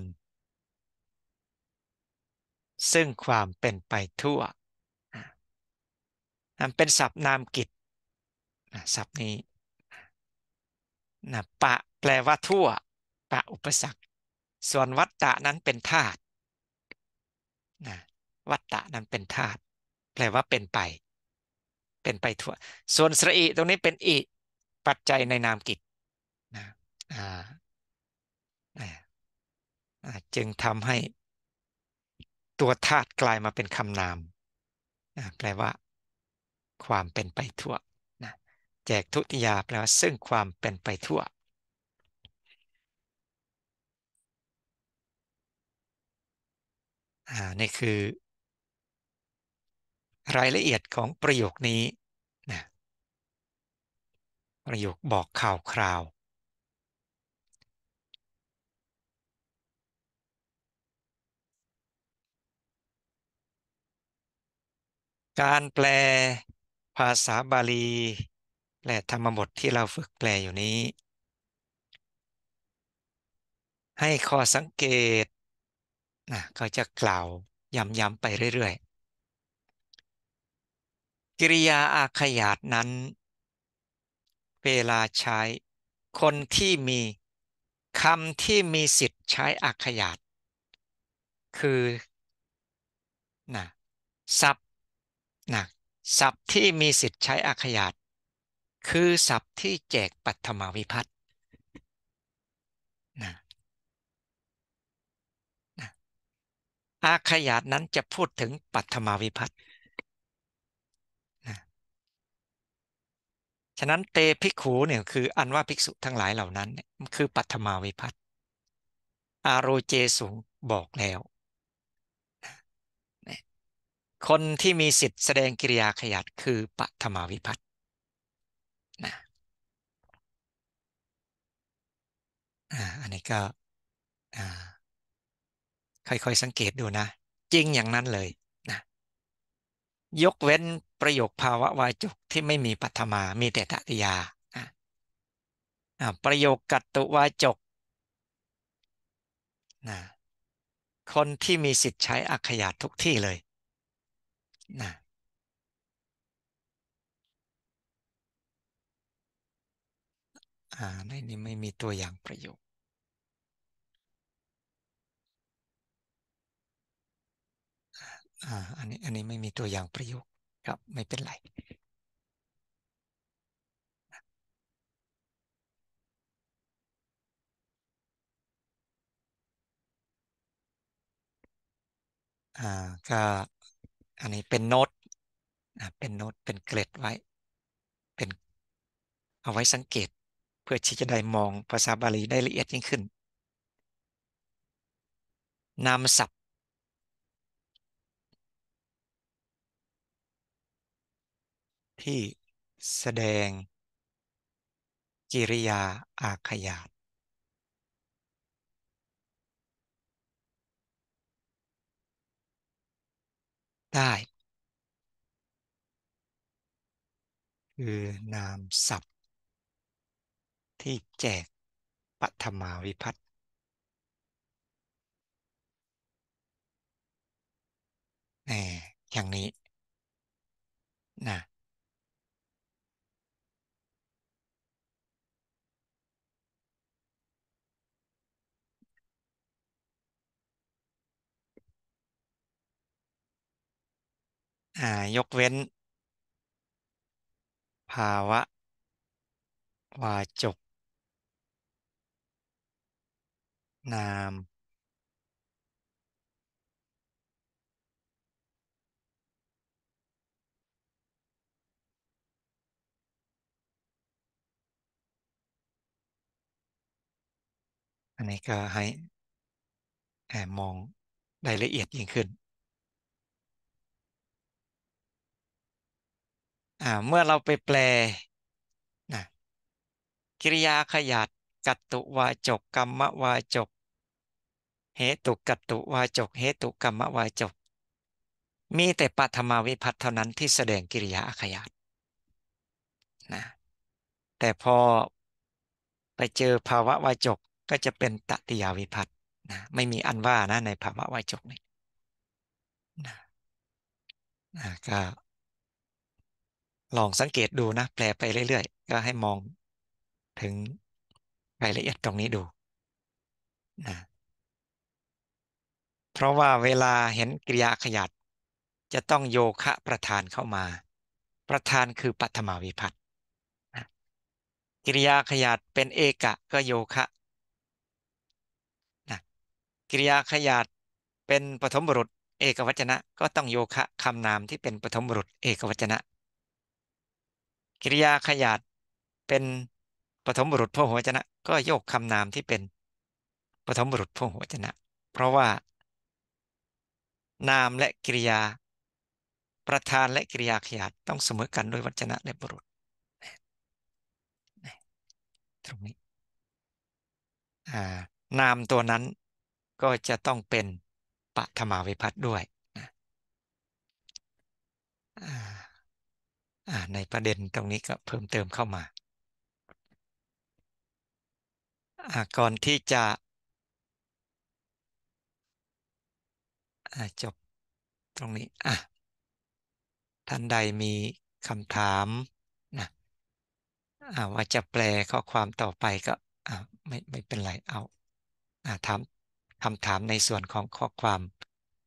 ซึ่งความเป็นไปทั่วันเป็นศัพท์นามกิจศัพท์นี้นะปะแปลว่าทั่ว ปะอุปสรรคส่วนวัตตะนั้นเป็นธาตุนะวัตตะนั้นเป็นธาตุแปลว่าเป็นไป เป็นไปทั่วส่วนสระอิตรงนี้เป็นอิปัจจัยในนามกิจนะจึงทำให้ ตัวธาตุกลายมาเป็นคำนามนะแปลว่า ความเป็นไปทั่วนะแจกทุติยา แปลว่าซึ่งความเป็นไปทั่วอ่านี่คือรายละเอียดของประโยคนี้นะประโยคบอกข่าวคราว การแปลภาษาบาลี และธรรมบทที่เราฝึกแปลอยู่นี้ ให้ข้อสังเกตนะเขาจะกล่าวย้ำๆไปเรื่อย ๆกิริยาอาขยาดนั้น เวลาใช้คนที่มีคำที่มีสิทธิ์ใช้อาขยาตคือนะศัพนะศัพท์ที่มีสิทธิ์ใช้อาขยาตคือศัพท์ที่แจกปัตมาวิพัตนะนะอาขยาดนั้นจะพูดถึงปัตมาวิพัตน์ฉะนั้นเตภิกขูเนี่ยคืออันว่าภิกษุทั้งหลายเหล่านั้น คือปัทมาวิพัตอาโรเจสุบอกแล้ว คนที่มีสิทธิ์แสดงกิริยาขยัดคือปัทมาวิพัตนะอันนี้ก็ค่อยๆสังเกตดูนะ จริงอย่างนั้นเลยยกเว้นประโยคภาวะวายจุกที่ไม่มีปัทมา มีแต่ตติยา ประโยคกัตตุวาจกนะคนที่มีสิทธิ์ใช้อักขยาทุกที่เลยนะอ่าในนี้ไม่มีตัวอย่างประโยคอ่าอันนี้อันนี้ไม่มีตัวอย่างประโยคครับไม่เป็นไรอ่าก็อันนี้เป็นโน้ตอ่าเป็นโน้ตเป็นเกร็ดไว้ เป็นเอาไว้สังเกตเพื่อที่จะได้มองภาษาบาลีได้ละเอียดยิ่งขึ้น นามศัพท์ที่แสดงกิริยาอาขยาตได้ คือนามศัพท์ ที่แจกปัทมาวิพัตแน่อย่างนี้นะอ่ายกเว้น ภาวะ วาจก นาม อันนี้ก็ให้แอบมองรายละเอียดยิ่งขึ้นอ่าเมื่อเราไปแปลนะกิริยาขยัดกัตตุวาจกกรรมวาจกเหตุกัตตุวาจกเหตุกรรมวาจก มีแต่ปัทมาวิพัตเท่านั้นที่แสดงกิริยาขยัดนะแต่พอไปเจอภาวะวาจก ก็จะเป็นตติยาวิพัตนะไม่มีอันว่านะในภาวะวาจกนี่นะนะก็ลองสังเกตดูนะแปลไปเรื่อยๆ ก็ให้มองถึงรายละเอียดตรงนี้ดูนะเพราะว่าเวลาเห็นกริยาขยัด จะต้องโยคะประธานเข้ามา ประธานคือปัทมาวิพัตกิริยาขยัดเป็นเอกะก็โยคะนะกิริยาขยัดเป็นปฐมบุรุษเอกวัจนะ ก็ต้องโยคะคำนามที่เป็นปฐมบุรุษเอกวัจนะกิริยาขยาดเป็นปฐมบุรุษพหัวจนะก็โยกคำนามที่เป็นปฐมบุรุษพหัวจนะเพราะว่า นามและกิริยาประธานและกิริยาขยาดต้องเสมอกันด้วยวจนะและบุรุษตรงนี้นามตัวนั้นก็จะต้องเป็นปฐมาวิพัตด้วยนะในประเด็นตรงนี้ก็เพิ่มเติมเข้ามา ก่อนที่จะ จบตรงนี้ ท่านใดมีคำถามนะว่าจะแปลข้อความต่อไปก็ไม่ไม่เป็นไรเอาถามคำถามในส่วนของข้อความ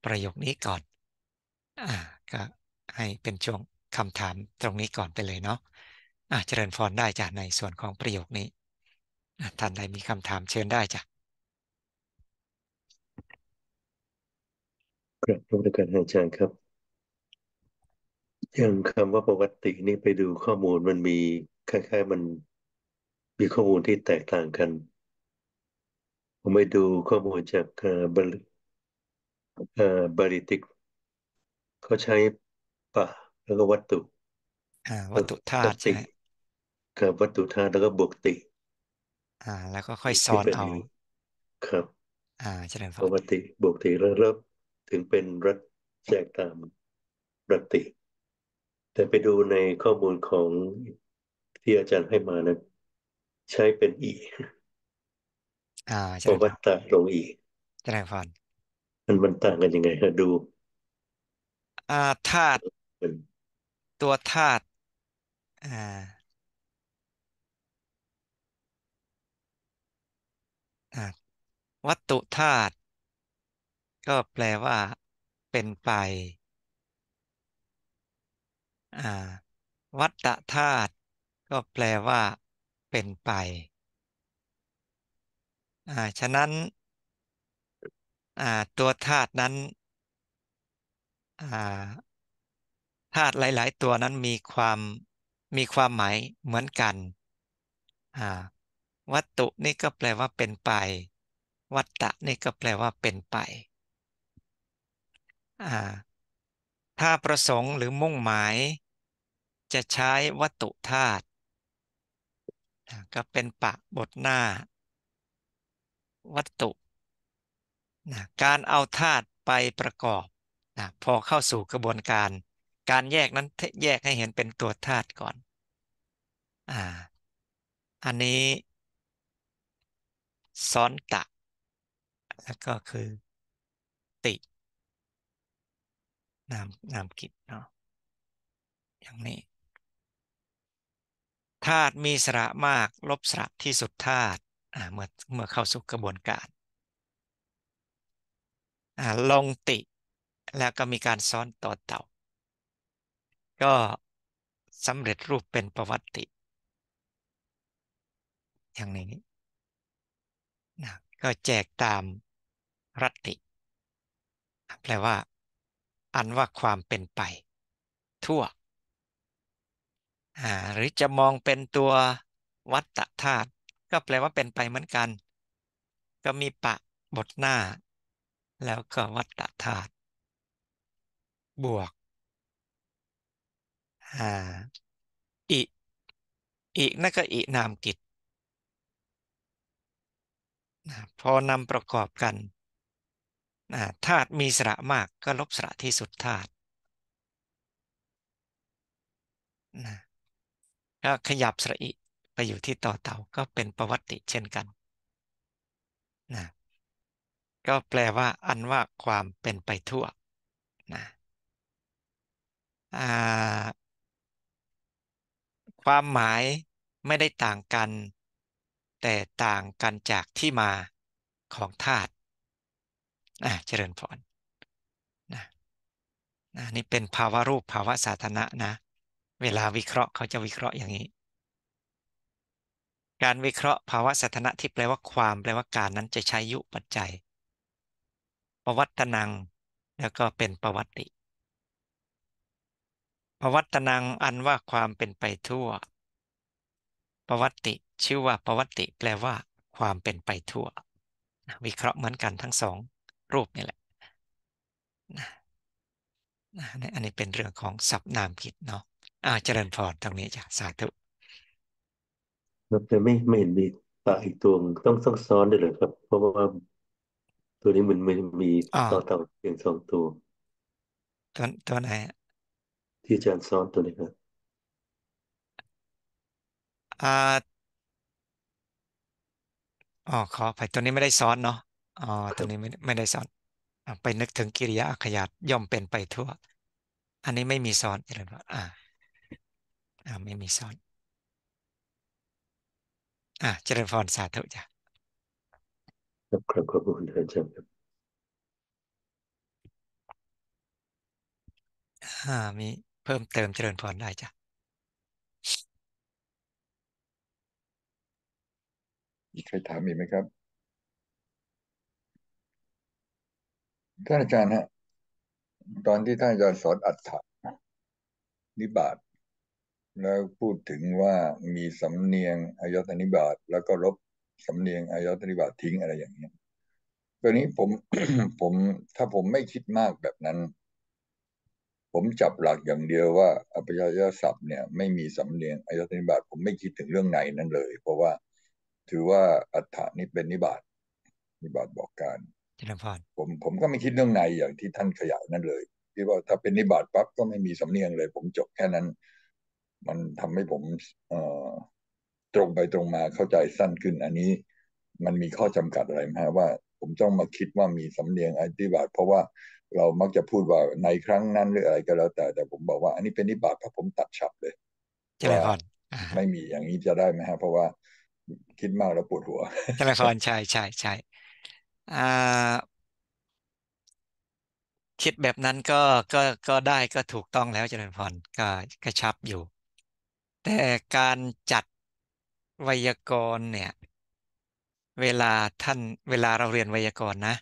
ประโยคนี้ก่อนก็ให้เป็นช่วงคำถามตรงนี้ก่อนไปเลยเนาะะเจริญพรได้จ้ะในส่วนของประโยคนี้ท่านใดมีคำถามเชิญได้จ้ะกรับพระพุทธการอาจารย์ครับอย่างคำว่าปกตินี่ไปดูข้อมูลมันมีคล้าย ๆ มันมีข้อมูลที่แตกต่างกันผมไปดูข้อมูลจากบริติกเขาใช้ปะแล้วก็วัตถุวัตถุธาตุใช่ติไหมครับวัตถุธาตุแล้วก็บวกติ อ่า แล้วก็ค่อยซ้อนเอา ครับ อ่าเจริญพปวัติบวกติแล้วเริ่มถึงเป็นรัฐแจกตามรัตติแต่ไปดูในข้อมูลของที่อาจารย์ให้มานะใช้เป็นอีอ่าเปริวัตรตะลงอีเสดงฟัรมันมันต่างกันยังไงฮะดู อ่าธาตุตัวธาตุอ่าอ่าวัตถุธาตุก็แปลว่าเป็นไปอ่าวัตตธาตุก็แปลว่าเป็นไปอ่าฉะนั้นอ่าตัวธาตุนั้นอ่าธาตุหลายๆ ตัวนั้นมีความมีความหมายเหมือนกัน วัตตุนี่ก็แปลว่าเป็นไป วัตตะนี่ก็แปลว่าเป็นไป ถ้าประสงค์หรือมุ่งหมาย จะใช้วัตถุธาตุก็เป็นปะบทหน้า วัตถุการเอาธาตุไปประกอบพอเข้าสู่กระบวนการการแยกนั้นแยกให้เห็นเป็นตัวธาตุก่อนอ่าอันนี้ซ้อนตะแล้วก็คือ ติ นามนามกิจเนาะอย่างนี้ธาตุมีสระมากลบสระที่สุดธาตุเมื่อเมื่อเข้าสู่กระบวนการ ลงติแล้วก็มีการซ้อนต่อเต่าก็สำเร็จรูปเป็นประวัติ อย่างนี้นะก็แจกตาม รัติ แปลว่า อันว่าความเป็นไป ทั่ว หรือจะมองเป็นตัว วัตธาตุก็แปลว่าเป็นไปเหมือนกัน ก็มีปะบทหน้า แล้วก็วัตธาตุบวกอ่าอิ อิ นั่นก็อิ นามกิจนะพอนำประกอบกันนะธาตุมีสระมากก็ลบสระที่สุดธาตุนะก็ขยับสระอิ ไปอยู่ที่ต่อเต่าก็เป็นประวัติเช่นกันนะก็แปลว่าอันว่าความเป็นไปทั่วนะความหมายไม่ได้ต่างกัน แต่ต่างกันจากที่มาของธาตุอ่ะเจริญพรนะนะนี่เป็นภาวะรูปภาวะสาธนะนะ เวลาวิเคราะห์เขาจะวิเคราะห์อย่างนี้ การวิเคราะห์ภาวะสาธนะที่แปลว่าความแปลว่าการนั้นจะใช้ยุปัจจัย ประวัตนังแล้วก็เป็นประวัติประวัตนังอันว่าความเป็นไปทั่วประวัติ ชื่อว่าประวัติ แปลว่า ความเป็นไปทั่ววิเคราะห์เหมือนกันทั้งสอง รูปนี่แหละอันนี้เป็นเรื่องของสับนามกิจเนาะอาเจริญพรตรงนี้จ้ะสาธุเราจะไม่ไม่เห็นมีตาอีกตัวต้องต้องซ้อนด้วยเลยครับ เพราะว่า ตัวนี้มันมันมีต่อเต่อเพียงสองตัวตัวตัวไหนที่อาจารย์สอนตัวนี้ครับอ่าอ๋อขอไภัยตัวนี้ไม่ได้ซ้อนเนาะ อ๋อตัวนี้ไม่ ไม่ได้ซ้อนอไปนึกถึงกิริยาอักขยาตย่อมเป็นไปทั่ว อันนี้ไม่มีซ้อนเลยครับอ่า อ่าไม่มีซ้อน อ่าเจริญพรสาธุจ้ะครับครับขอบคุณอาจารย์ครับอ่า มีเพิ่มเติมเจริญพรได้จ้ะมีใครถามอีกไหมครับท่านอาจารย์ฮะตอนที่ท่านอาจารย์สอนอัฏฐนิบาตแล้วพูดถึงว่ามีสำเนียงอายตนิบาตแล้วก็ลบสำเนียงอายตนิบาตทิ้งอะไรอย่างนี้ตัวนี้ผมผมถ้าผมไม่คิดมากแบบนั้นผมจับหลักอย่างเดียวว่าอภิญาศัพท์เนี่ยไม่มีสำเนียงอายตนิบาตผมไม่คิดถึงเรื่องในนั้นเลย เพราะว่าถือว่าอัฏฐานี่เป็นนิบาตนิบาตบอกการจิญพนผมผมก็ไม่คิดเรื่องในอย่างที่ท่านขยายนั้นเลยที่ว่าถ้าเป็นนิบาตปั๊บก็ไม่มีสำเนียงเลย ผมจบแค่นั้น มันทำให้ผมเอ่อตรงไปตรงมาเข้าใจสั้นขึ้นอันนี้ มันมีข้อจำกัดอะไรไหมว่าผมต้องมาคิดว่ามีสำเนียงอธิบาตเพราะว่าเรามักจะพูดว่าในครั้งนั้นหรืออะไรก็แล้วแต่แต่ผมบอกว่าอันนี้เป็นนิบาตครับผมตัดฉับเลยเจริญพรไม่มีอย่างนี้จะได้ไหมฮะ เพราะว่าคิดมากแล้วปวดหัวเจริญพรใช่ใช่ใช่คิดแบบนั้นก็ก็ก็ได้ก็ถูกต้องแล้วเจริญพรก็กระชับอยู่ แต่การจัดไวยากรณ์เนี่ย เวลาท่าน เวลาเราเรียนไวยากรณ์นะ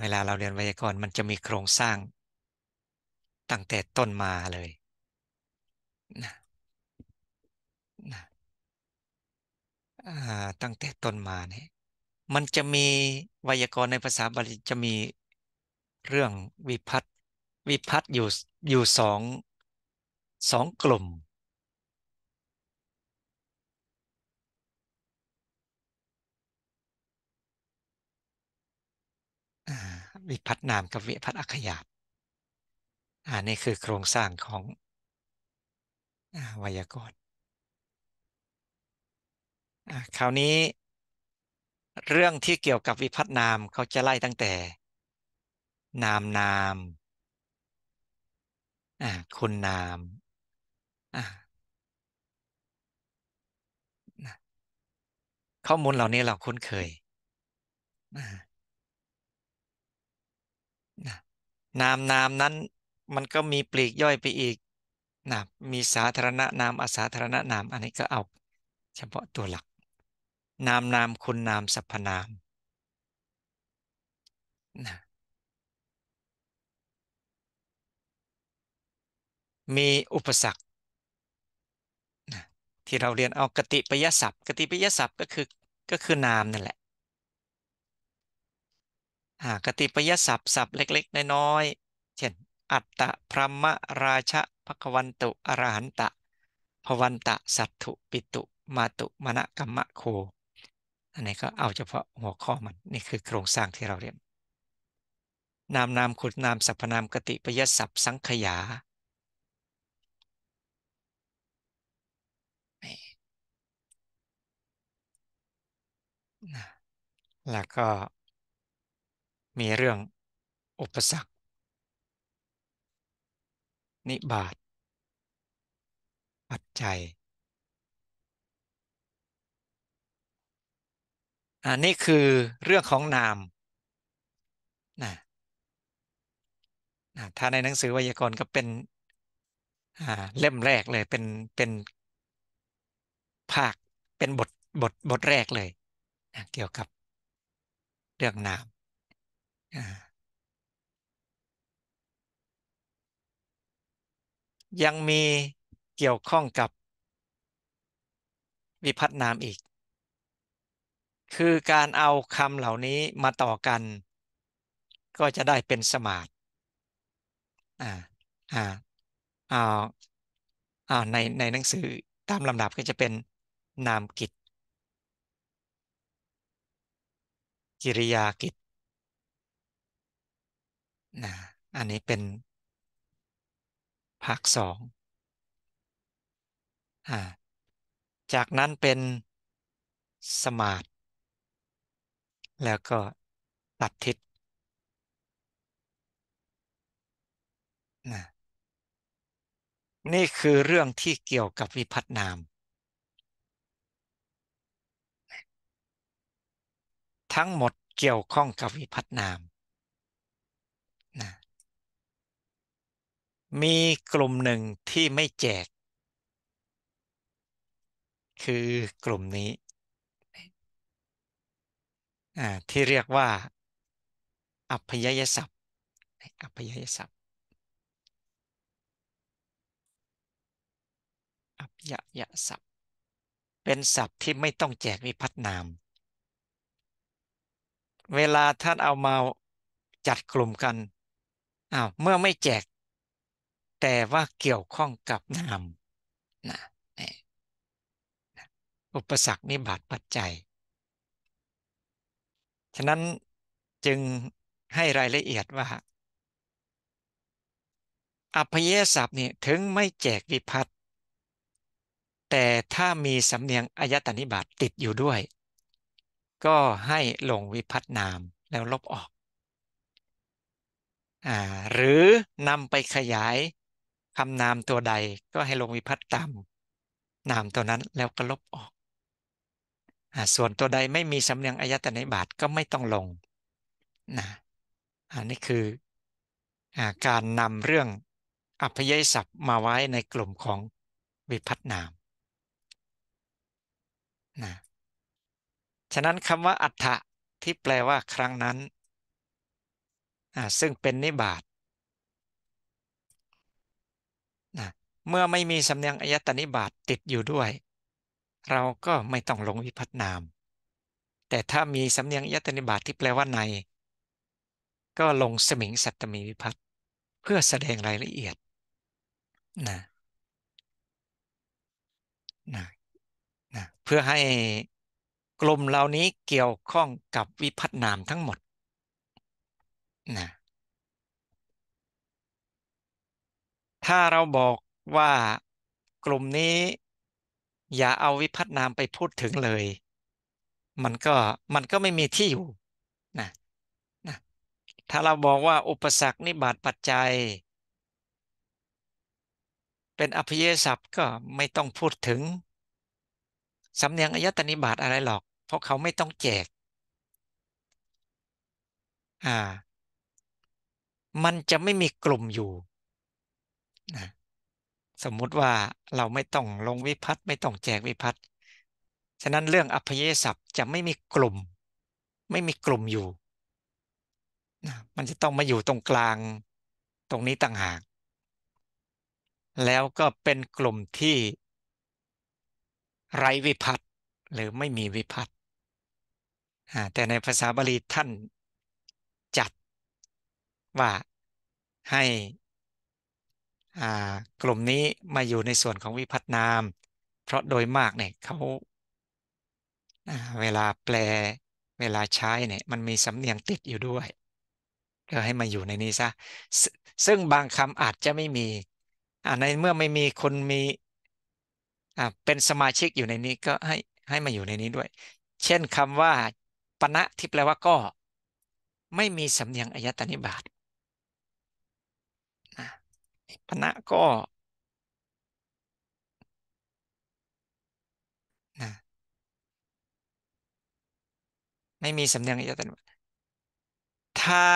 เวลาเราเรียนไวยากรณ์มันจะมีโครงสร้างตั้งแต่ต้นมาเลยนะนะตั้งแต่ต้นมาเนี่ยมันจะมีไวยากรณ์ในภาษาบาลีจะมีเรื่องวิพัตวิพัตอยู่อยู่สองสองกลุ่มวิพัฒนามกับวิพัฒอักขยาบอันนี้คือโครงสร้างของอวยากรณ์คราวนี้ เรื่องที่เกี่ยวกับวิพัฒนามเขาจะไล่ตั้งแต่ นามนามคุณนามข้อมูลเหล่านี้เราคุ้นเคย อ่านามนามนั้นมันก็มีปลีกย่อยไปอีกนะมีสาธารณนามอสาธารณนามอันนี้ก็เอาเฉพาะตัวหลัก นามนามคุณนามสรรพนามนะมีอุปสรรคที่เราเรียนเอากติปยศัพท์ กติปยศัพท์ก็คือก็คือนามนั่นแหละากติปยศัพท์ศัพท์เล็กๆ น้อยๆเช่น อัตตะพรหมราชภควันตุอรหันตะภวันตะสัตถุ ปิตุ มาตุมณกัมมะโคอันนี้ก็เอาเฉพาะหัวข้อมันนี่คือโครงสร้างที่เราเรียน นามนามขุดนามสรรพนามกติปยศัพท์ สังขยาแล้วก็มีเรื่องอุปสรรค นิบาตปัจจัยอันนี้คือเรื่องของนาม นะ นะ ถ้าในหนังสือวยากรณ์ก็เป็นเล่มแรกเลย เป็น เป็นภาค เป็นบท บท บทแรกเลย เกี่ยวกับเรื่องนามยังมีเกี่ยวข้องกับวิพัฒนามอีก คือการเอาคำเหล่านี้มาต่อกัน ก็จะได้เป็นสมาธอ่าอ่าอ่าอ่า ในในหนังสือตามลำดับก็จะเป็นนามกิจกิริยากิจนะอันนี้เป็น ภาคสองอ่าจากนั้นเป็น สมาธิแล้วก็ตัดทิศนะนี่คือเรื่องที่เกี่ยวกับวิพัฒนาม ทั้งหมดเกี่ยวข้องกับวิพัฒนามนะมีกลุ่มหนึ่งที่ไม่แจก คือกลุ่มนี้ที่เรียกว่า อัพยยศัพท์อัพยยศัพท์อัพยยศัพท์เป็นศัพท์ที่ไม่ต้องแจกวิพัฒนาม เวลาท่านเอามาจัดกลุ่มกัน้าวเมื่อไม่แจก แต่ว่าเกี่ยวข้องกับนามนะอุปสรรคนิบาตปัจจัย ฉะนั้นจึงให้รายละเอียดว่าอภเยศัพท์นี่ถึงไม่แจกวิพัตแต่ถ้ามีสำเนียงอายตนิบาตติดอยู่ด้วย ก็ให้ลงวิพัตนามแล้วลบออกหรือนำไปขยายคำนามตัวใดก็ให้ลงวิพัตตามนามตัวนั้นแล้วก็ลบออกอส่วนตัวใดไม่มีสำเนียงอายตนะบาทก็ไม่ต้องลงนะอันนี้คืออการนำเรื่องอัพยยศัพท์มาไว้ในกลุ่มของวิพัตนามนะฉะนั้นคำว่าอัฏฐะที่แปลว่าครั้งนั้นซึ่งเป็นนิบาตนะเมื่อไม่มีสำเนียงอายตนิบาตติดอยู่ด้วย เราก็ไม่ต้องลงวิพัฒนาม แต่ถ้ามีสำเนียงอายตนิบาตที่แปลว่าใน ก็ลงสมิงสัตตมีวิพัฒเพื่อแสดงรายละเอียดนะนะนะเพื่อให้กลุ่มเหล่านี้เกี่ยวข้องกับวิพัฒนามทั้งหมดนะถ้าเราบอกว่ากลุ่มนี้อย่าเอาวิพัฒนามไปพูดถึงเลย มันก็มันก็ไม่มีที่อยู่นะนะถ้าเราบอกว่าอุปสรรคนิบาตปัจจัย เป็นอภิเยศัพท์ก็ไม่ต้องพูดถึง สำเนียงอายตนิบาตอะไรหรอก เพราะเขาไม่ต้องแจก อ่ามันจะไม่มีกลุ่มอยู่ นะ สมมุติว่าเราไม่ต้องลงวิพัตไม่ต้องแจกวิพัตฉะนั้นเรื่องอภิยศัพท์จะไม่มีกลุ่ม ไม่มีกลุ่มอยู่ นะ มันจะต้องมาอยู่ตรงกลางตรงนี้ต่างหาก แล้วก็เป็นกลุ่มที่ไร้วิพัตหรือไม่มีวิพัตแต่ในภาษาบาลีท่านว่าให้กลุ่มนี้มาอยู่ในส่วนของวิพัฒนาม เพราะโดยมากเนี่ยเขาเวลาแปลเวลาใช้เนี่ย มันมีสำเนียงติดอยู่ด้วย ก็ให้มาอยู่ในนี้ซะซึ่งบางคำอาจจะไม่มีในเมื่อไม่มีคนมีเป็นสมาชิกอยู่ในนี้ ก็ให้ให้มาอยู่ในนี้ด้วย เช่นคำว่าปณะที่แปลว่าก็ไม่มีสำเนียงอายตนิบาตณะก็นะไม่มีสำเนียงอายตนะถ้า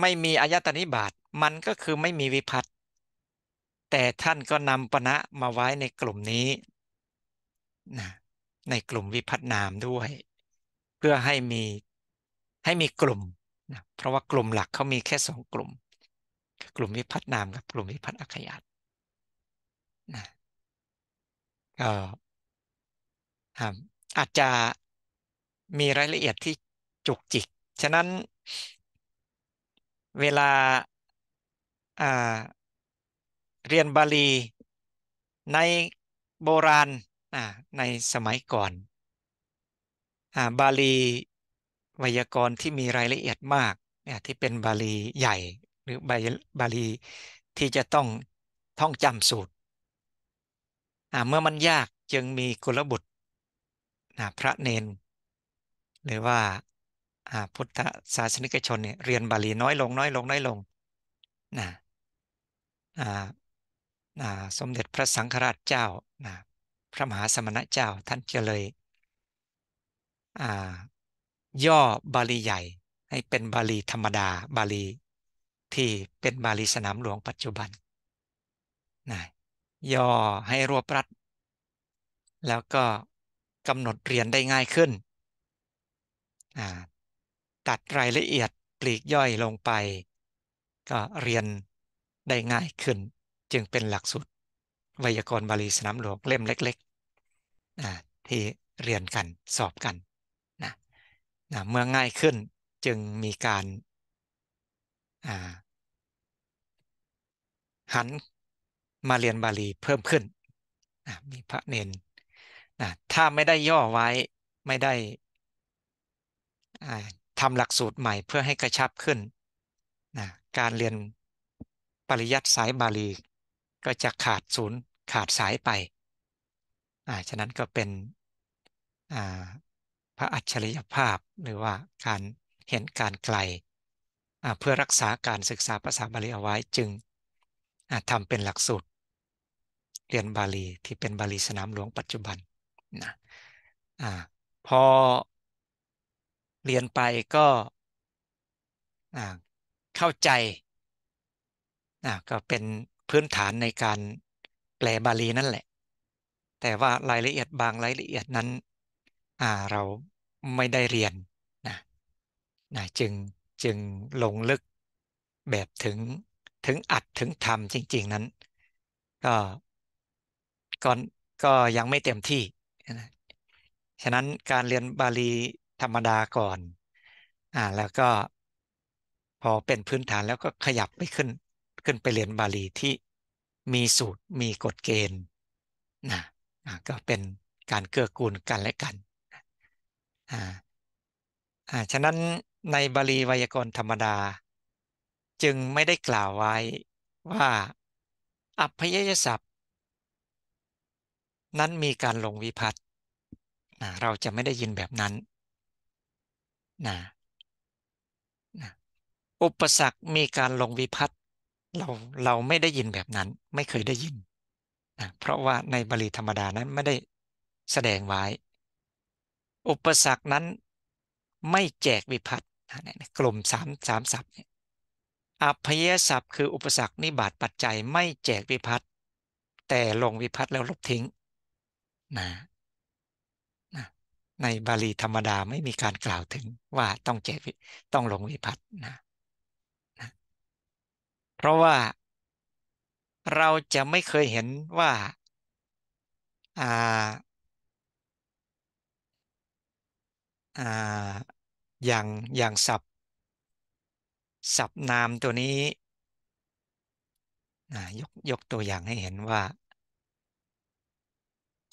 ไม่มีอายตนิบาตมันก็คือไม่มีวิพัตแต่ท่านก็นำปณะมาไว้ในกลุ่มนี้ นะ ในกลุ่มวิพัฒนามด้วย เพื่อให้มี ให้มีกลุ่ม นะ เพราะว่ากลุ่มหลักเขามีแค่สองกลุ่มกลุ่มวิพัฒนามกับกลุ่มวิพัฒน์อัคยันนะก็อาจจะมีรายละเอียดที่จุกจิกฉะนั้นเวลาเรียนบาลีในโบราณในสมัยก่อนอบาลีไวยากรณ์ที่มีรายละเอียดมากเนี่ยที่เป็นบาลีใหญ่หรือบาลีที่จะต้องท่องจำสูตร เมื่อมันยากจึงมีกุลบุตรพระเนน หรือว่าพุทธศาสนิกชนเนี่ยเรียนบาลีน้อยลงน้อยลงน้อยลงนะสมเด็จพระสังฆราชเจ้า พระมหาสมณะเจ้าท่านจะเลยย่อบาลีใหญ่ให้เป็นบาลีธรรมดาบาลีที่เป็นบาลีสนามหลวงปัจจุบันนะย่อให้รวบรัด แล้วก็กำหนดเรียนได้ง่ายขึ้น ตัดรายละเอียดปลีกย่อยลงไป ก็เรียนได้ง่ายขึ้น จึงเป็นหลักสูตรไวยากรณ์บาลีสนามหลวงเล่มเล็กๆ ที่เรียนกันสอบกันนะนะเมื่อง่ายขึ้นจึงมีการหันมาเรียนบาลีเพิ่มขึ้นนะมีพระเนนนะถ้าไม่ได้ย่อไว้ไม่ได้ทำหลักสูตรใหม่เพื่อให้กระชับขึ้นนะการเรียนปริยัติสายบาลีก็จะขาดศูนย์ขาดสายไปอ่าฉะนั้นก็เป็นพระอัจฉริยภาพหรือว่าการเห็นการไกล เพื่อรักษาการศึกษาภาษาบาลีเอาไว้จึงทำเป็นหลักสูตรเรียนบาลีที่เป็นบาลีสนามหลวงปัจจุบันนะอพอเรียนไปก็เข้าใจก็เป็นพื้นฐานในการแปลบาลีนั่นแหละ แต่ว่ารายละเอียดบางรายละเอียดนั้นเราไม่ได้เรียนนะนะจึงจึงลงลึกแบบถึงถึงอัดถึงทำจริง ๆนั้นก็ก็ก็ยังไม่เต็มที่นะฉะนั้นการเรียนบาลีธรรมดาก่อนอ่าแล้วก็พอเป็นพื้นฐานแล้วก็ขยับไปขึ้นขึ้นไปเรียนบาลีที่มีสูตร มีกฎเกณฑ์นะก็เป็นการเกื้อกูลกันและกันอ่าอ่าฉะนั้นในบาลีไวยากรณ์ธรรมดาจึงไม่ได้กล่าวไว้ว่า อัพยยศัพท์ นั้นมีการลงวิพัตนะเราจะไม่ได้ยินแบบนั้นนะนะอุปสรรคมีการลงวิพัตเราเราไม่ได้ยินแบบนั้นไม่เคยได้ยินนะเพราะว่าในบาลีธรรมดานั้นไม่ได้แสดงไว้ อุปสรรคนั้นไม่แจกวิพัตนะกลุ่มสามสามศัพท์เนี่ยอภยศัพท์คืออุปสรรคนิบาตปัจจัยไม่แจกวิพัตแต่ลงวิพัตแล้วลบทิ้งนะนะในบาลีธรรมดาไม่มีการกล่าวถึงว่าต้องแจกต้องลงวิพัตนะนะเพราะว่าเราจะไม่เคยเห็นว่าอ่าอ่าอย่างอย่างศัพท์ศัพท์นามตัวนี้นยก ยกตัวอย่างให้เห็นว่า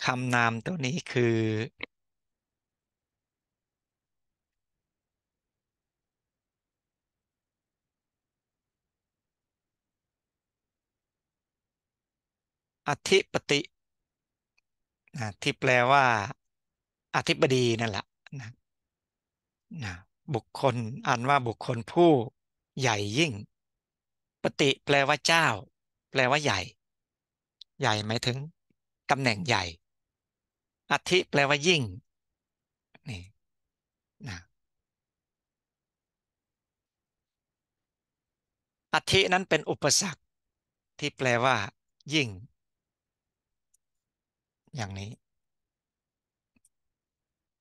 คำนามตัวนี้คือ อธิปติ ที่แปลว่า อธิบดี นั่นแหละ นะ นะ บุคคลอ่านว่าบุคคลผู้ใหญ่ยิ่ง ปฏิแปลว่าเจ้า แปลว่าใหญ่ ใหญ่หมายถึงตำแหน่งใหญ่ อธิแปลว่ายิ่งนี่นะอธินั้นเป็นอุปสรรค ที่แปลว่า ยิ่ง อย่างนี้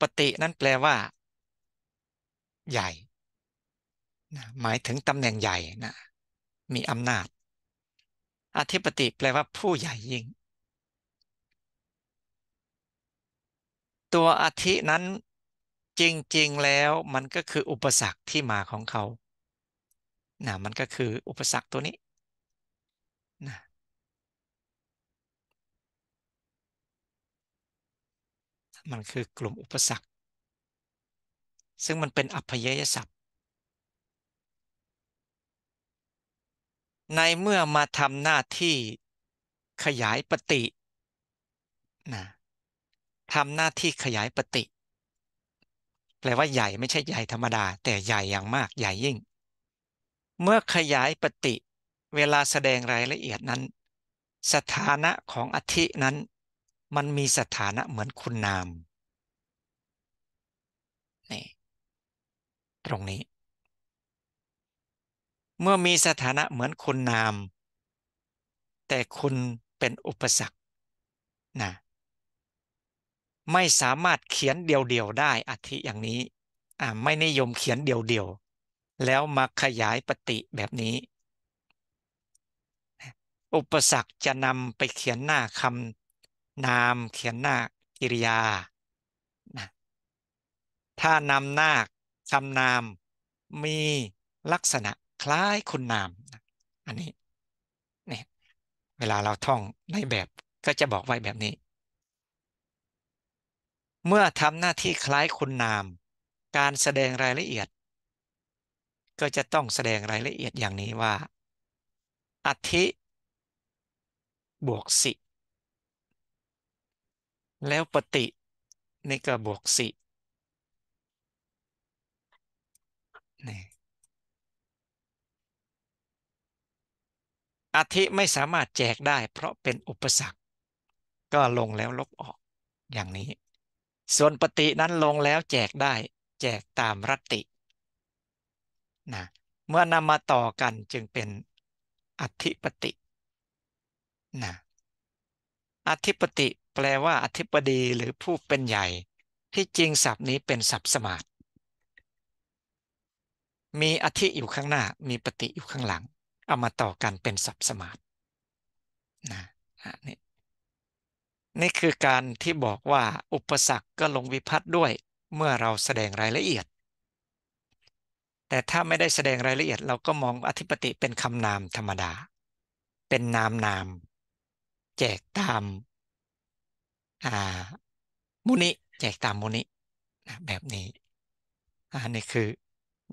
ปฏินั้นแปลว่า ใหญ่นะหมายถึงตำแหน่งใหญ่นะมีอำนาจ อธิปติแปลว่าผู้ใหญ่ยิ่ง ตัวอธินั้นจริง ๆแล้วมันก็คืออุปสรรคที่มาของเขานะมันก็คืออุปสรรคตัวนี้นะมันคือกลุ่มอุปสรรคซึ่งมันเป็นอัพยยศัพท์ในเมื่อมาทำหน้าที่ขยายปฏินะทำหน้าที่ขยายปฏิแปลว่าใหญ่ ไม่ใช่ใหญ่ธรรมดา แต่ใหญ่อย่างมากใหญ่ยิ่ง เมื่อขยายปฏิเวลาแสดงรายละเอียดนั้น สถานะของอธินั้น มันมีสถานะเหมือนคุณนาม นี่ตรงนี้เมื่อมีสถานะเหมือนคนนาม แต่คุณเป็นอุปสรรค นะ ไม่สามารถเขียนเดียวๆได้อธิอย่างนี้อ่าไม่นิยมเขียนเดียวๆ แล้วมาขยายปฏิแบบนี้ อุปสรรคจะนำไปเขียนหน้าคำนามเขียนหน้ากิริยานะถ้านำหน้าคำนาม มีลักษณะคล้ายคุณนาม อันนี้เนี่ยเวลาเราท่องในแบบก็จะบอกไว้แบบนี้ เมื่อทำหน้าที่คล้ายคุณนาม การแสดงรายละเอียด ก็จะต้องแสดงรายละเอียดอย่างนี้ว่าอธิ บวกสิ แล้วปฏินี่ก็บวกสินี่ยอาทิไม่สามารถแจกได้ เพราะเป็นอุปสรรคก็ลงแล้วลบออก อย่างนี้ ส่วนปฏินั้นลงแล้วแจกได้ แจกตามรตินะเมื่อนำมาต่อกันจึงเป็น อธิปตินะอธิปติ แปลว่าอธิบดีหรือผู้เป็นใหญ่ ที่จริงศัพท์นี้เป็นศัพท์สมาทมีอธิอยู่ข้างหน้ามีปฏิอยู่ข้างหลังเอามาต่อกันเป็นสับสมาร์นะนี่นี่คือการที่บอกว่าอุปสรรคก็ลงวิพัตด้วยเมื่อเราแสดงรายละเอียด แต่ถ้าไม่ได้แสดงรายละเอียดเราก็มองอธิปติเป็นคำนามธรรมดา เป็นนามนาม แจกตามมุนิแจกตามมุนิแบบนี้อันนี้คือ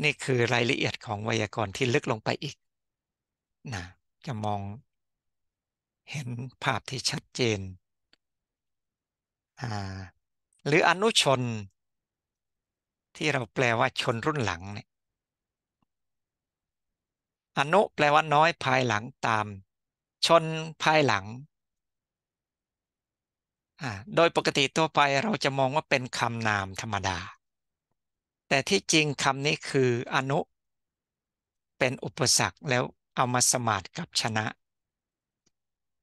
นี่คือรายละเอียดของไวยากรณ์ที่ลึกลงไปอีกนะจะมองเห็นภาพที่ชัดเจน หรืออนุชน ที่เราแปลว่าชนรุ่นหลังเนี่ยอนุแปลว่าน้อยภายหลังตามชนภายหลัง โดยปกติตัวไปเราจะมองว่าเป็นคำนามธรรมดา แต่ที่จริงคำนี้คือ อนุเป็นอุปสรรคแล้วเอามาสมาดกับชนะ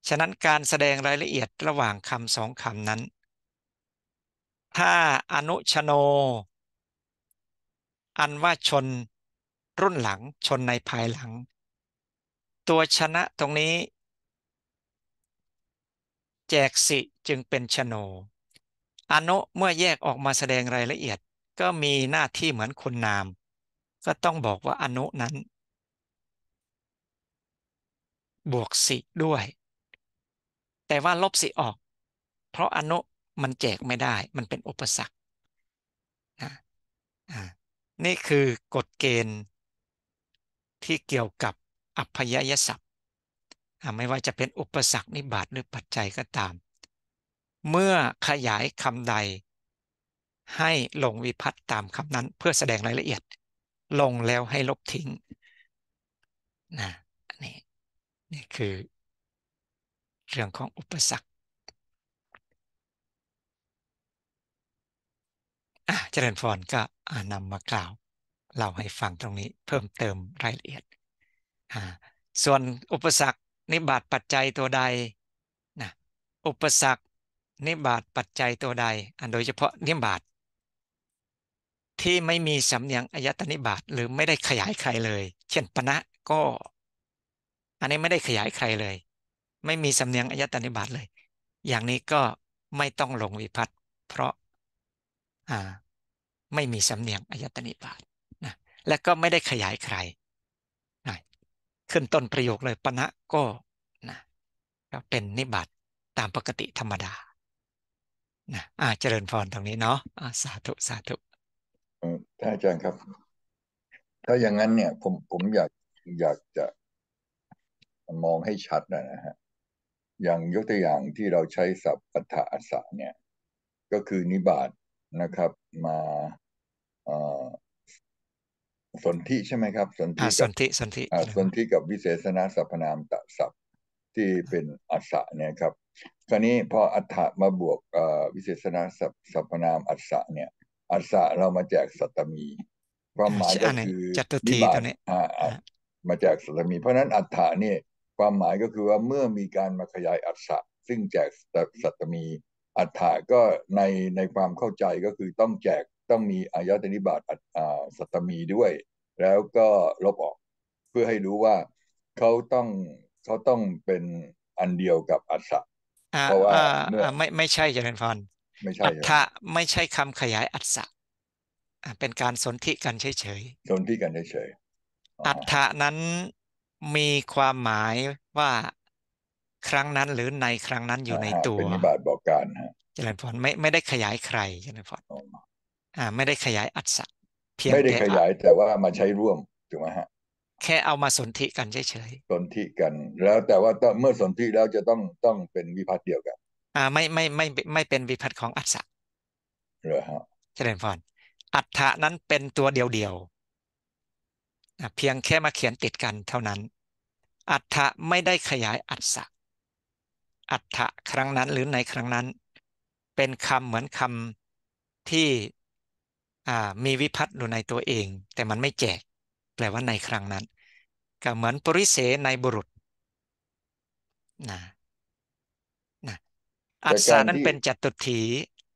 ฉะนั้นการแสดงรายละเอียด ระหว่างคำสองคำนั้น ถ้าอนุชโน อันว่าชน รุ่นหลังชนในภายหลัง ตัวชนะตรงนี้ แจกสิจึงเป็นชโนอนุเมื่อแยกออกมาแสดงรายละเอียดก็มีหน้าที่เหมือนคุณนาม ก็ต้องบอกว่าอนุนั้นบวกสิด้วย แต่ว่าลบสิออก เพราะอนุมันแจกไม่ได้ มันเป็นอุปสรรคนะนี่คือกฎเกณฑ์ ที่เกี่ยวกับอัพยยศัพท์ไม่ว่าจะเป็นอุปสรรคนิบาตหรือปัจจัยก็ตาม เมื่อขยายคำใด ให้ลงวิพัตตามคำนั้น เพื่อแสดงรายละเอียด ลงแล้วให้ลบทิ้งนะนี่คือเรื่องของอุปสรรคเจริญพรก็นำมากล่าวเล่าให้ฟังตรงนี้เพิ่มเติมรายละเอียด ส่วนอุปสรรคนิบาตปัจจัยตัวใดนะอุปสรรคนิบาตปัจจัยตัวใด อันโดยเฉพาะนิบาตที่ไม่มีสำเนียงอายตนิบาตหรือไม่ได้ขยายใครเลย เช่นปณะก็อันนี้ไม่ได้ขยายใครเลย ไม่มีสำเนียงอายตนิบาตเลย อย่างนี้ก็ไม่ต้องลงวิพัตเพราะ อ่า ไม่มีสำเนียงอายตนิบาตนะ และก็ไม่ได้ขยายใครนะขึ้นต้นประโยคเลยปณะก็นะก็เป็นนิบาตตามปกติธรรมดานะอ่า เจริญพรตรงนี้เนาะะสาธุสาธุท่านอาจารย์ครับถ้าอย่างนั้นเนี่ย ผมผมอยากอยากจะมองให้ชัดนะฮะอย่างยกตัวอย่างที่เราใช้ศัพท์ปัฏฐอัสะเนี่ย ก็คือนิบาตนะครับ มาสนธิใช่ไหมครับ สนธิสนธิสนธิสนธิกับวิเศษณะสัพนามตศัพท์ที่เป็นอัศะเนี่ยครับคราวนี้พออัฏฐมาบวกวิเศษณะสัพพนามอัศะเนี่ยอัศะเรามาแจกสัตตมีความหมายก็คือนิบาตมาแจกสัตตมีเพราะนั้นอัฏฐะเนี่ยความหมายก็คือว่าเมื่อมีการมาขยายอัศะซึ่งแจกสัตตมีอัฏฐะก็ในในความเข้าใจก็คือต้องแจกต้องมีอายตนิบาตสัตมีด้วย แล้วก็ลบออก เพื่อให้รู้ว่าเขาต้องเขาต้องเป็นอันเดียวกับอัศะเพราะว่าไม่ไม่ใช่เจริญพรไม่ใช่อัฏฐะไม่ใช่คำขยายอัศะเป็นการสนธิกันเฉยๆสนธิกันเฉยๆอัฏฐะนั้นมีความหมายว่าครั้งนั้นหรือในครั้งนั้นอยู่ในตัวเป็นนิบาตบอกการฮะเจริญพรไม่ไม่ได้ขยายใครเจริญพรอ่า ไม่ได้ขยายอัศเพียงไม่ได้ขยายแต่ว่ามาใช้ร่วมถูกไหมฮะแค่เอามาสนธิกันเฉยๆสนธิกัน แล้วแต่ว่าเมื่อสนธิแล้วจะต้องต้องเป็นวิพัตเดียวกัน อ่าไม่ไม่ไม่ไม่เป็นวิพัตของอัศเหรอฮะเจริญพรอัฏฐะนั้นเป็นตัวเดียวเพียงแค่มาเขียนติดกันเท่านั้น อัฏฐะไม่ได้ขยายอัฏฐะอัฏฐะครั้งนั้นหรือในครั้งนั้น เป็นคำเหมือนคำที่มีวิพัตอยู่ในตัวเอง แต่มันไม่แจก แปลว่าในครั้งนั้นก็เหมือนปริเสในบุรุษนะนะอัฏฐานั้นเป็นจัตุถี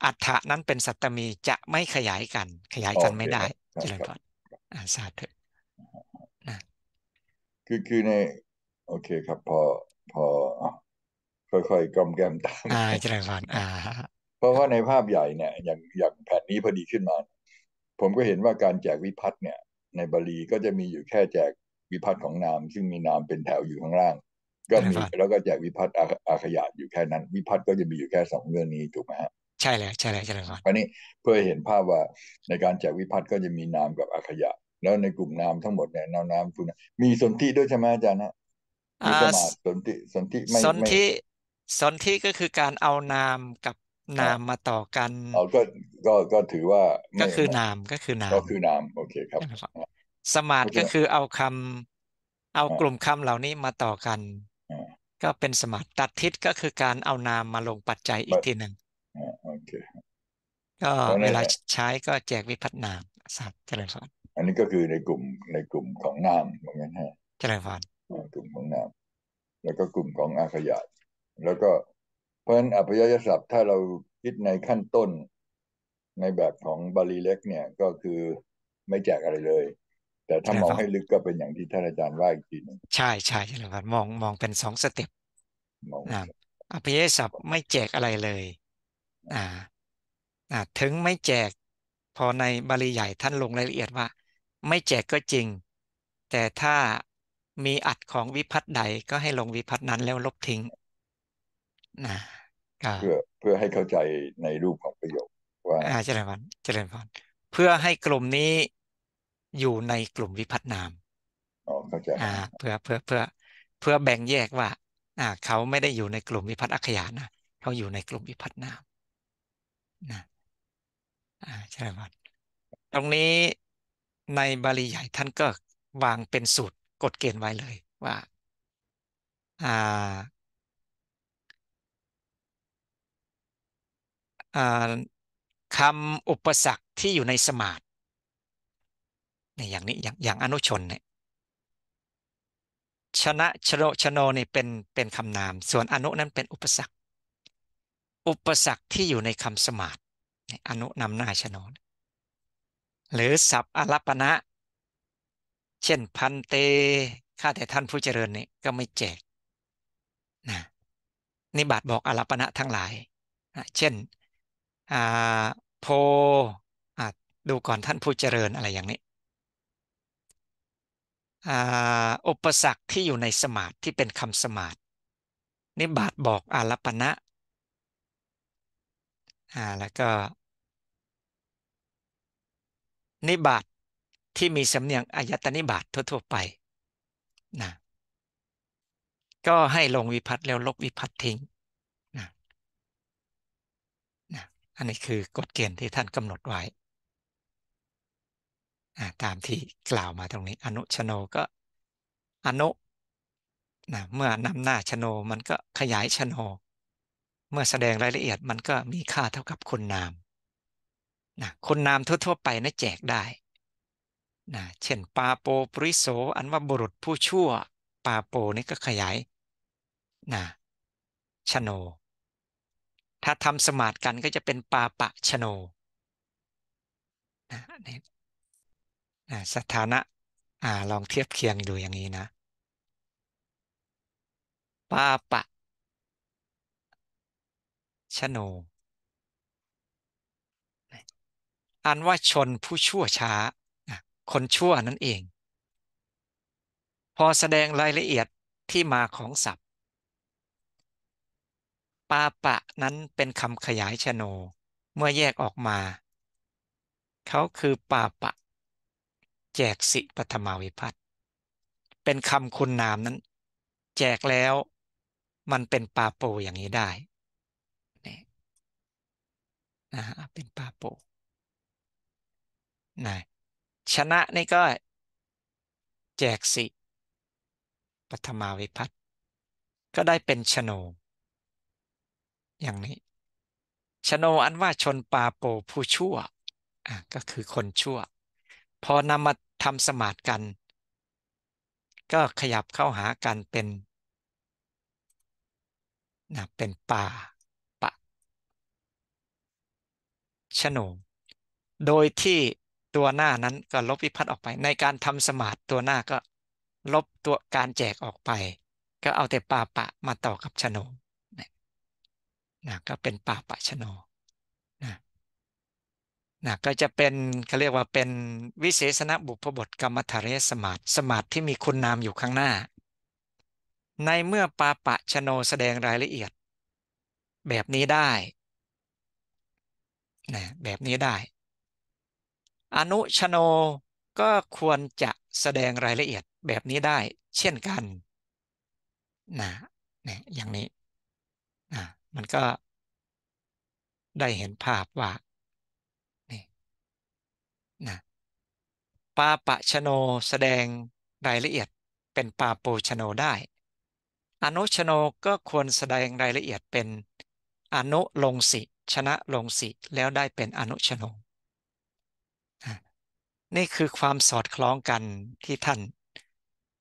อัฏฐะนั้นเป็นสัตตมีจะไม่ขยายกัน ขยายกันไม่ได้เจริญพรอาสาธุคือคือในโอเคครับ พอพอค่อยๆกลมแกมตามอ่าเจริญพรอ่าเพราะว่าในภาพใหญ่เนี่ย อย่างอย่างแผนนี้พอดีขึ้นมา ผมก็เห็นว่าการแจกวิพัฒน์เนี่ย ในบาลีก็จะมีอยู่แค่แจกวิพัฒน์ของนามซึ่งมีนามเป็นแถวอยู่ข้างล่าง ก็มีแล้วก็แจกวิพัฒน์อาขยะอยู่แค่นั้น วิพัฒน์ก็จะมีอยู่แค่สองเรื่องนี้ถูกไหมฮะใช่แล้วใช่แล้วใช่แล้วครับอันนี้เพื่อเห็นภาพว่าในการแจกวิพัฒน์ก็จะมีนามกับอาขยะแล้วในกลุ่มนามทั้งหมดเนี่ยนามนามคุณมีสนธิด้วยใช่ไหมอาจารย์ฮะมีสมาสนธิสนธิไม่สนธิสนธิก็คือการเอานามกับนามมาต่อกันอ๋อก็ก็ก็ถือว่าก็คือนามก็คือนามก็คือนามโอเคครับ สมาธิก็คือเอาคำ เอากลุ่มคำเหล่านี้มาต่อกันก็เป็นสมาธิตัดทิศก็คือการเอานามมาลงปัจจัยอีกทีหนึ่งก็เวลาใช้ก็แจกวิพัฒนามสัตว์เจริญพนอันนี้ก็คือในกลุ่มในกลุ่มของน้ำเหมือนกันฮะเจริญพรกลุ่มของน้ำแล้วก็กลุ่มของอาขยาตแล้วก็ เพราะฉะนั้นอภิยยศัพท์ถ้าเราคิดในขั้นต้นในแบบของบาลีเล็กเนี่ยก็คือไม่แจกอะไรเลย แต่ถ้ามองให้ลึกก็เป็นอย่างที่ท่านอาจารย์ว่าอีกทีนึงใช่ใช่เจริญพรมองมองเป็นสองสเต็ปนะอภิยยศัพท์ไม่แจกอะไรเลยอ่าอ่าถึงไม่แจกพอในบาลีใหญ่ท่านลงรายละเอียดว่าไม่แจกก็จริง แต่ถ้ามีอัดของวิพัฒน์ใดก็ให้ลงวิพัฒน์นั้นแล้วลบทิ้ง นะเพื่อเพื่อให้เข้าใจในรูปของประโยคว่าอาจารย์พันเจริญพรเพื่อให้กลุ่มนี้อยู่ในกลุ่มวิพัฒนามอ๋อเข้าใจอ่า เพื่อเพื่อเพื่อเพื่อแบ่งแยกว่า อ่า เขาไม่ได้อยู่ในกลุ่มวิพัฒน์อัยานะเขาอยู่ในกลุ่มวิพัฒนามนะอ่าเจริญพรตรงนี้ในบาลีใหญ่ท่านก็ วางเป็นสูตรกฎเกณฑ์ไว้เลยว่าอ่าคำอุปสรรคที่อยู่ในสมาธินี่อย่างนี้ อย่างอย่างอนุชนเนี่ยชนะชโนชโนนี่เป็นเป็นคำนาม ส่วนอนุนั้นเป็นอุปสรรค อุปสรรคที่อยู่ในคำสมาธิอนุนำหน้าชโนนหรือสับอรัปณะเช่นพันเตข้าแต่ท่านผู้เจริญนี่ ก็ไม่แจกนะนิบาตบอกอรัปณะทั้งหลายนะเช่นอ่าโพดูก่อนท่านผู้เจริญอะไรอย่างนี้อ่าอุปสรรคที่อยู่ในสมาธิที่เป็นคำสมาธินิบาตบอกอารปณะแล้วก็นิบาตทที่มีสำเนียงอายตนิบาตทั่ว ๆ ไปนะก็ให้ลงวิพัตแล้วลบวิพัตทิ้งนะนะอันนี้คือกฎเกณฑ์ที่ท่านกำหนดไว้นะตามที่กล่าวมาตรงนี้อนุชโนก็อนุนะเมื่อนำหน้าชโนมันก็ขยายชโน เมื่อแสดงรายละเอียดมันก็มีค่าเท่ากับคุณนามนะคนนามทั่ว ๆ ไปนะแจกได้นะเช่นปาโปปริโสอันว่าบุรุษผู้ชั่วปาโปนี่ก็ขยายนะชโน ถ้าทำสมาธิกันก็จะเป็นปาปะชโนนะนะสถานะอ่าลองเทียบเคียงดูอย่างนี้นะ ปาปะชโนอันว่าชนผู้ชั่วช้า คนชั่วนั่นเอง พอแสดงรายละเอียดที่มาของศัพท์ ปาปะนั้นเป็นคำขยายชโน เมื่อแยกออกมาเขาคือปาปะ แจกสิปัมาวิพัตเป็นคำคุณนามนั้นแจกแล้วมันเป็นปาโปอย่างนี้ได้นะฮะเป็นปาโปนะชนะนี่ก็ แจกสิปฐมาวิพัตก็ได้เป็นชโน อย่างนี้ ชโนอันว่าชนปาโปผู้ชั่วอ่ะก็คือคนชั่ว พอนำมาทำสมาธิกัน ก็ขยับเข้าหากันเป็นนะเป็นป่าปะ ชโน โดยที่ตัวหน้านั้นก็ลบวิพัตน์ออกไปในการทำสมาธิตัวหน้าก็ลบตัวการแจกออกไปก็เอาแต่ป่าปะมาต่อกับชโนนะก็เป็นป่าปะชโนนะนะก็จะเป็นเขาเรียกว่าเป็นวิเศษณบุพบทกรรมฐานสมาธิสมาธิที่มีคุณนามอยู่ข้างหน้า ในเมื่อปาปะชโนแสดงรายละเอียด แบบนี้ได้นะแบบนี้ได้อนุชโน ก็ควรจะแสดงรายละเอียดแบบนี้ได้เช่นกันนะเนี่ยอย่างนี้นะมันก็ ได้เห็นภาพว่า นี่นะปาปะชโน แสดงรายละเอียดเป็นปาปูชโนได้ อนุชโน ก็ควรแสดงรายละเอียดเป็นอนุลงสิชนะลงสิ แล้วได้เป็นอนุชโนนี่คือความสอดคล้องกันที่ท่าน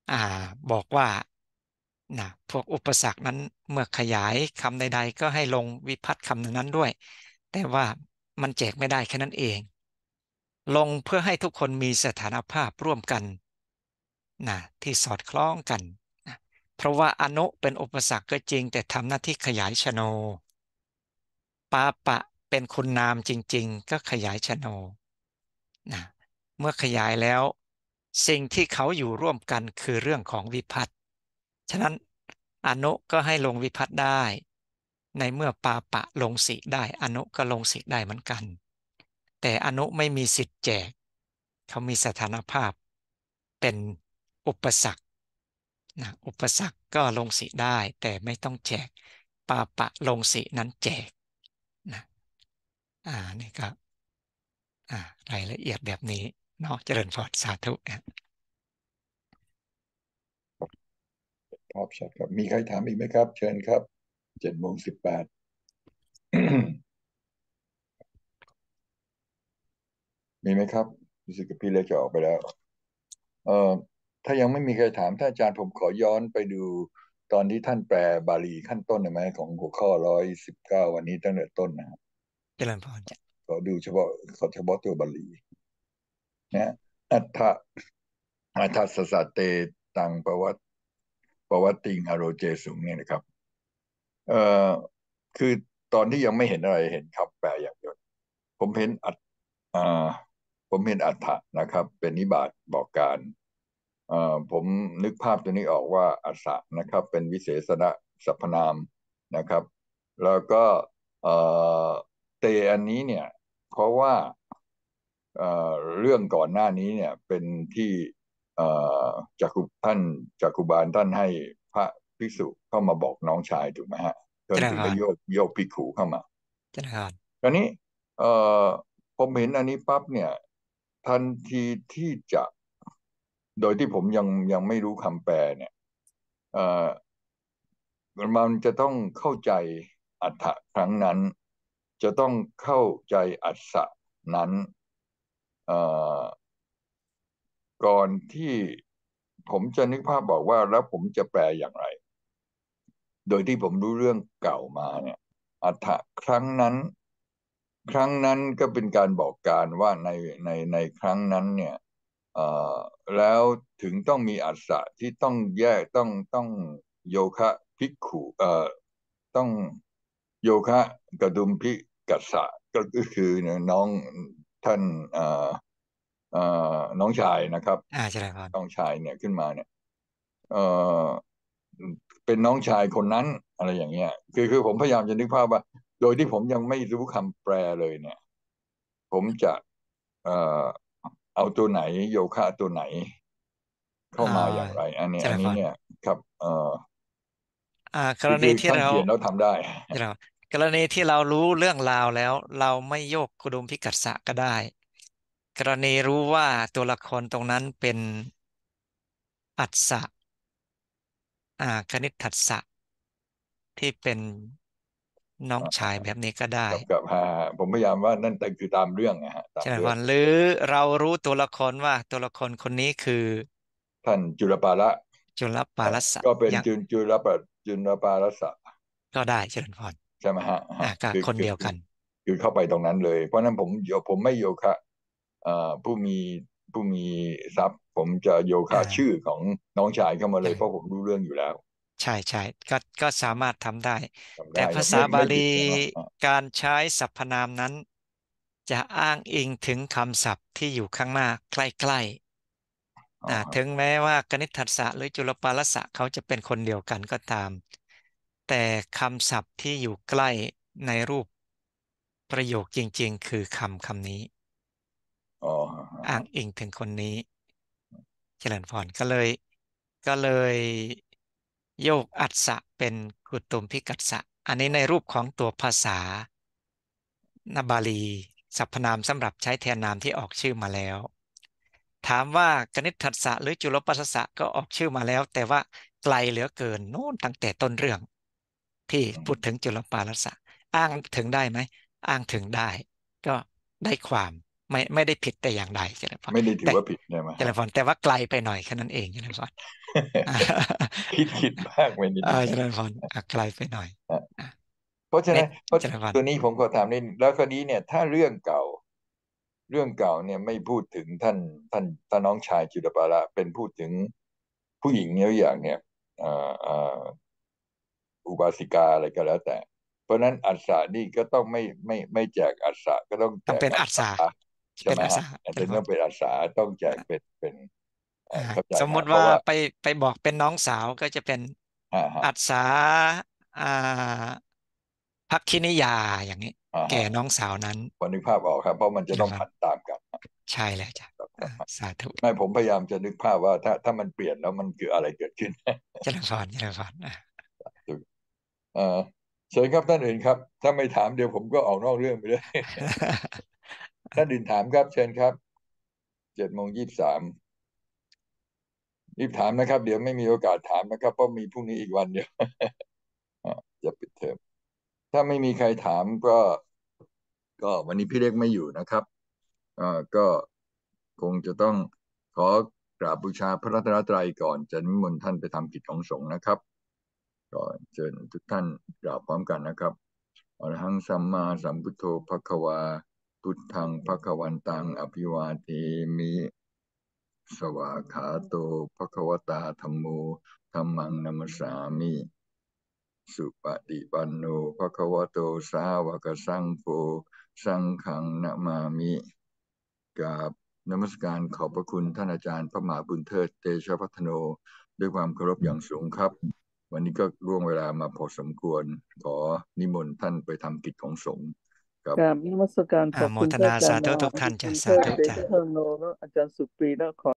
อาบอกว่านะพวกอุปสรรคนั้นเมื่อขยายคำใด ๆ ก็ให้ลงวิพัตคำหนึ่งนั้นด้วย แต่ว่ามันแจกไม่ได้แค่นั้นเอง ลงเพื่อให้ทุกคนมีสถานภาพร่วมกัน นะที่สอดคล้องกันนะเพราะว่าอนุเป็นอุปสรรคก็จริง แต่ทำหน้าที่ขยายชโน ปาปะเป็นคุณนามจริง ๆ ก็ขยายชโนนะเมื่อขยายแล้วสิ่งที่เขาอยู่ร่วมกันคือเรื่องของวิพัตฉะนั้นอนุก็ให้ลงวิพัตได้ ในเมื่อปาปะลงสิได้ อนุก็ลงสิได้เหมือนกัน แต่อนุ ไม่มีสิทธิ์แจก เขามีสถานภาพ เป็นอุปสรรคนะอุปสรรคก็ลงสิได้ แต่ไม่ต้องแจก ปาปะลงสิ นั้นแจกนะอ่านี่ก็อ่ารายละเอียดแบบนี้เนาะเจริญพรสาธุครับครับมีใครถามอีกไหมครับ เชิญครับเจ็ดโมงสิบแปดมีไหมครับรู้สึกกับพี่เล็กจะออกไปแล้ว เอ่อถ้ายังไม่มีใครถามถ้าอาจารย์ผมขอย้อนไปดูตอนที่ท่านแปล บาลีขั้นต้นได้ไหมของหัวข้อร้อยสิบเก้าวันนี้ตั้งแต่ต้นนะครับเจริญพรขอดูเฉพาะขอเฉพาะตัวบาลีนะอัฏฐะอัฏฐสสะเตตังปวัตปวัตติงอโรเจสุงเนี่ยนะครับ เอ่อคือตอนที่ยังไม่เห็นอะไรเห็นคำแปลอย่างเดียว ผมเห็นอัฏอ่าผมเห็นอัฏฐะนะครับ เป็นนิบาตบอกการเอ่อผมนึกภาพตัวนี้ออกว่าอัสสะนะครับ เป็นวิเศษณะสรรพนามนะครับ แล้วก็เอ่อเตอันนี้เนี่ย เพราะว่าเรื่องก่อนหน้านี้เนี่ยเป็นที่จักุท่านจักุบาลท่านให้พระภิกษุเข้ามาบอกน้องชายถูกไหมฮะจนถึงโยกโยกภิกขุเข้ามาจ้ารัตอนนี้เอผมเห็นอันนี้ปั๊บเนี่ย ทันทีที่จะ โดยที่ผมยังยังไม่รู้คำแปลเนี่ยเอมันจะต้องเข้าใจอัฏฐะครั้งนั้น จะต้องเข้าใจอัฏฐะนั้นก่อนที่ผมจะนึกภาพบอกว่า แล้วผมจะแปลอย่างไร โดยที่ผมรู้เรื่องเก่ามาเนี่ยอัฐะครั้งนั้น ครั้งนั้นก็เป็นการบอกการว่าในในในครั้งนั้น เนี่ยแล้วถึงต้องมีอัศะที่ต้องแยกต้องต้องโยคะพิกขุเอ่อต้องโยคะกระดุมพิกัสะก็คือน้องท่านน้องชายนะครับ อ่าใช่ครับน้องชายเนี่ยขึ้นมาเนี่ยเออเป็นน้องชายคนนั้น อะไรอย่างเงี้ยคือคือผมพยายามจะนึกภาพว่า โดยที่ผมยังไม่รู้คำแปลเลยเนี่ย ผมจะเออเอาตัวไหนโยคะตัวไหน เข้ามาอย่างไร อันนี้อันนี้เนี่ยครับเอออ่า กรณีที่เราเขียนเร้ทำได้กรณีที่เรารู้เรื่องราวแล้ว เราไม่โยกกุดุมพิกัสสะก็ได้ กรณีรู้ว่าตัวละครตรงนั้นเป็นอัศสะอาคณิตถัสสะที่เป็นน้องชายแบบนี้ก็ได้กับ ผมพยายามว่า นั่นแต่คือตามเรื่องนะฮะใช่ไหันหรือเรารู้ตัวละครว่า ตัวละครคนนี้คือ ท่านจุลปาละจุลปาลสะ ก็เป็นจุลจุลปาจุลปาลสะก็ได้เช่ิญพรใช่ไหมฮะกือคนเดียวกันคือเข้าไปตรงนั้นเลย เพราะนั้นผมยผมไม่โยคะผู้มีผู้มีทรัพย์ผมจะโยคะชื่อของน้องชายเข้ามาเลย เพราะผมรู้เรื่องอยู่แล้ว ใช่ใช่ก็ก็สามารถทำได้ แต่ภาษาบาลีการใช้สรรพนามนั้น จะอ้างอิงถึงคำศัพท์ที่อยู่ข้างหน้าใกล้ๆถึงแม้ว่ากนิษฐศะหรือจุลปาลสะเขาจะเป็นคนเดียวกันก็ตามแต่คำศัพท์ที่อยู่ใกล้ในรูป ประโยคจริงๆ คือคำคำนี้ อ้างอิงถึงคนนี้เจริญพรก็เลย ก็เลย โยกอัศะเป็นกุตุมพิกัสะ อันนี้ในรูปของตัวภาษานบาลีสรรพนามสำหรับใช้แทนนามที่ออกชื่อมาแล้ว ถามว่ากนิษฐัสสะหรือจุลปัสสะก็ออกชื่อมาแล้ว แต่ว่าไกลเหลือเกินโน่นตั้งแต่ต้นเรื่องที่พูดถึงจุลปาลสะอ้างถึงได้ไหมอ้างถึงได้ ก็ได้ความไม่ไม่ได้ผิดแต่อย่างใดเจริญพรไม่ได้ถือว่าผิดใช่ไหมเจริญพรแต่ว่าไกลไปหน่อยแค่นั้นเองเจริญพรคิดคิดมากไปนิดเจริญพรไกลไปหน่อยเพราะฉะนั้นเพราะตัวนี้ผมก็ถามนิดแล้วคดีเนี่ย ถ้าเรื่องเก่า เรื่องเก่าเนี่ย ไม่พูดถึงท่านท่านท่านน้องชายจุลปาระเป็นพูดถึงผู้หญิงเนี่ออย่างเนี่ยอ่าอุบาสิกาอะไรก็แล้ว แต่ เพราะนั้นอัศานี่ก็ต้องไม่ไม่ไม่แจกอัศาก็ต้องแจกเป็นอัศาใช่ไหมฮะเป็นต้องเป็นอัศาต้องแจกเป็นเป็นสมมติว่าไปไปบอกเป็นน้องสาวก็จะเป็นอัศาอ่าพักคินิยาอย่างนี้แก่น้องสาวนั้นวันนี้ภาพออกครับ เพราะมันจะต้องผันตามกันใช่แล้วจ้ะสาธุไม่ผมพยายามจะนึกภาพว่าถ้าถ้ามันเปลี่ยนแล้วมันเกิดอะไรเกิดขึ้นเจริญพรเจริญพรอ่ะเชิญครับท่านอื่นครับ ถ้าไม่ถามเดี๋ยวผมก็ออกนอกเรื่องไปเลย ท่านอื่นถามครับ เชิญครับเจ็ดโมงยี่สิบสามรีบถามนะครับ เดี๋ยวไม่มีโอกาสถามนะครับเพราะมีพรุ่งนี้อีกวันเดียวจะปิดเทอม ถ้าไม่มีใครถามก็ ก็วันนี้พี่เล็กไม่อยู่นะครับอก็คงจะต้องขอกราบบูชาพระรัตนตรัยก่อน จะนิมนต์ท่านไปทำกิจของสงฆ์นะครับก็เชิญทุกท่านกราบพร้อมกันนะครับ อรหังสัมมาสัมพุทโธภควาตุทังภควันตังอภิวาเทมิ สวาขาโตภควตาธรรมโมธรรมังนัมสามิ สุปฏิปันโนภควโตสาวกสังโฆสังขังนามามิกราบนมัสการขอบพระคุณ ท่านอาจารย์ พระมหาบุญเทิดเตชะพัฒโน ด้วยความเคารพอย่างสูงครับวันนี้ก็ร่วงเวลามาพอสมควรขอนิมนต์ท่านไปทำกิจของสงฆ์ครับกราบนมัสการขอบคุณอาจารย์สาธุทุกท่านจ้ะสาธุจ้ะอาจารย์สุปรีนะขอ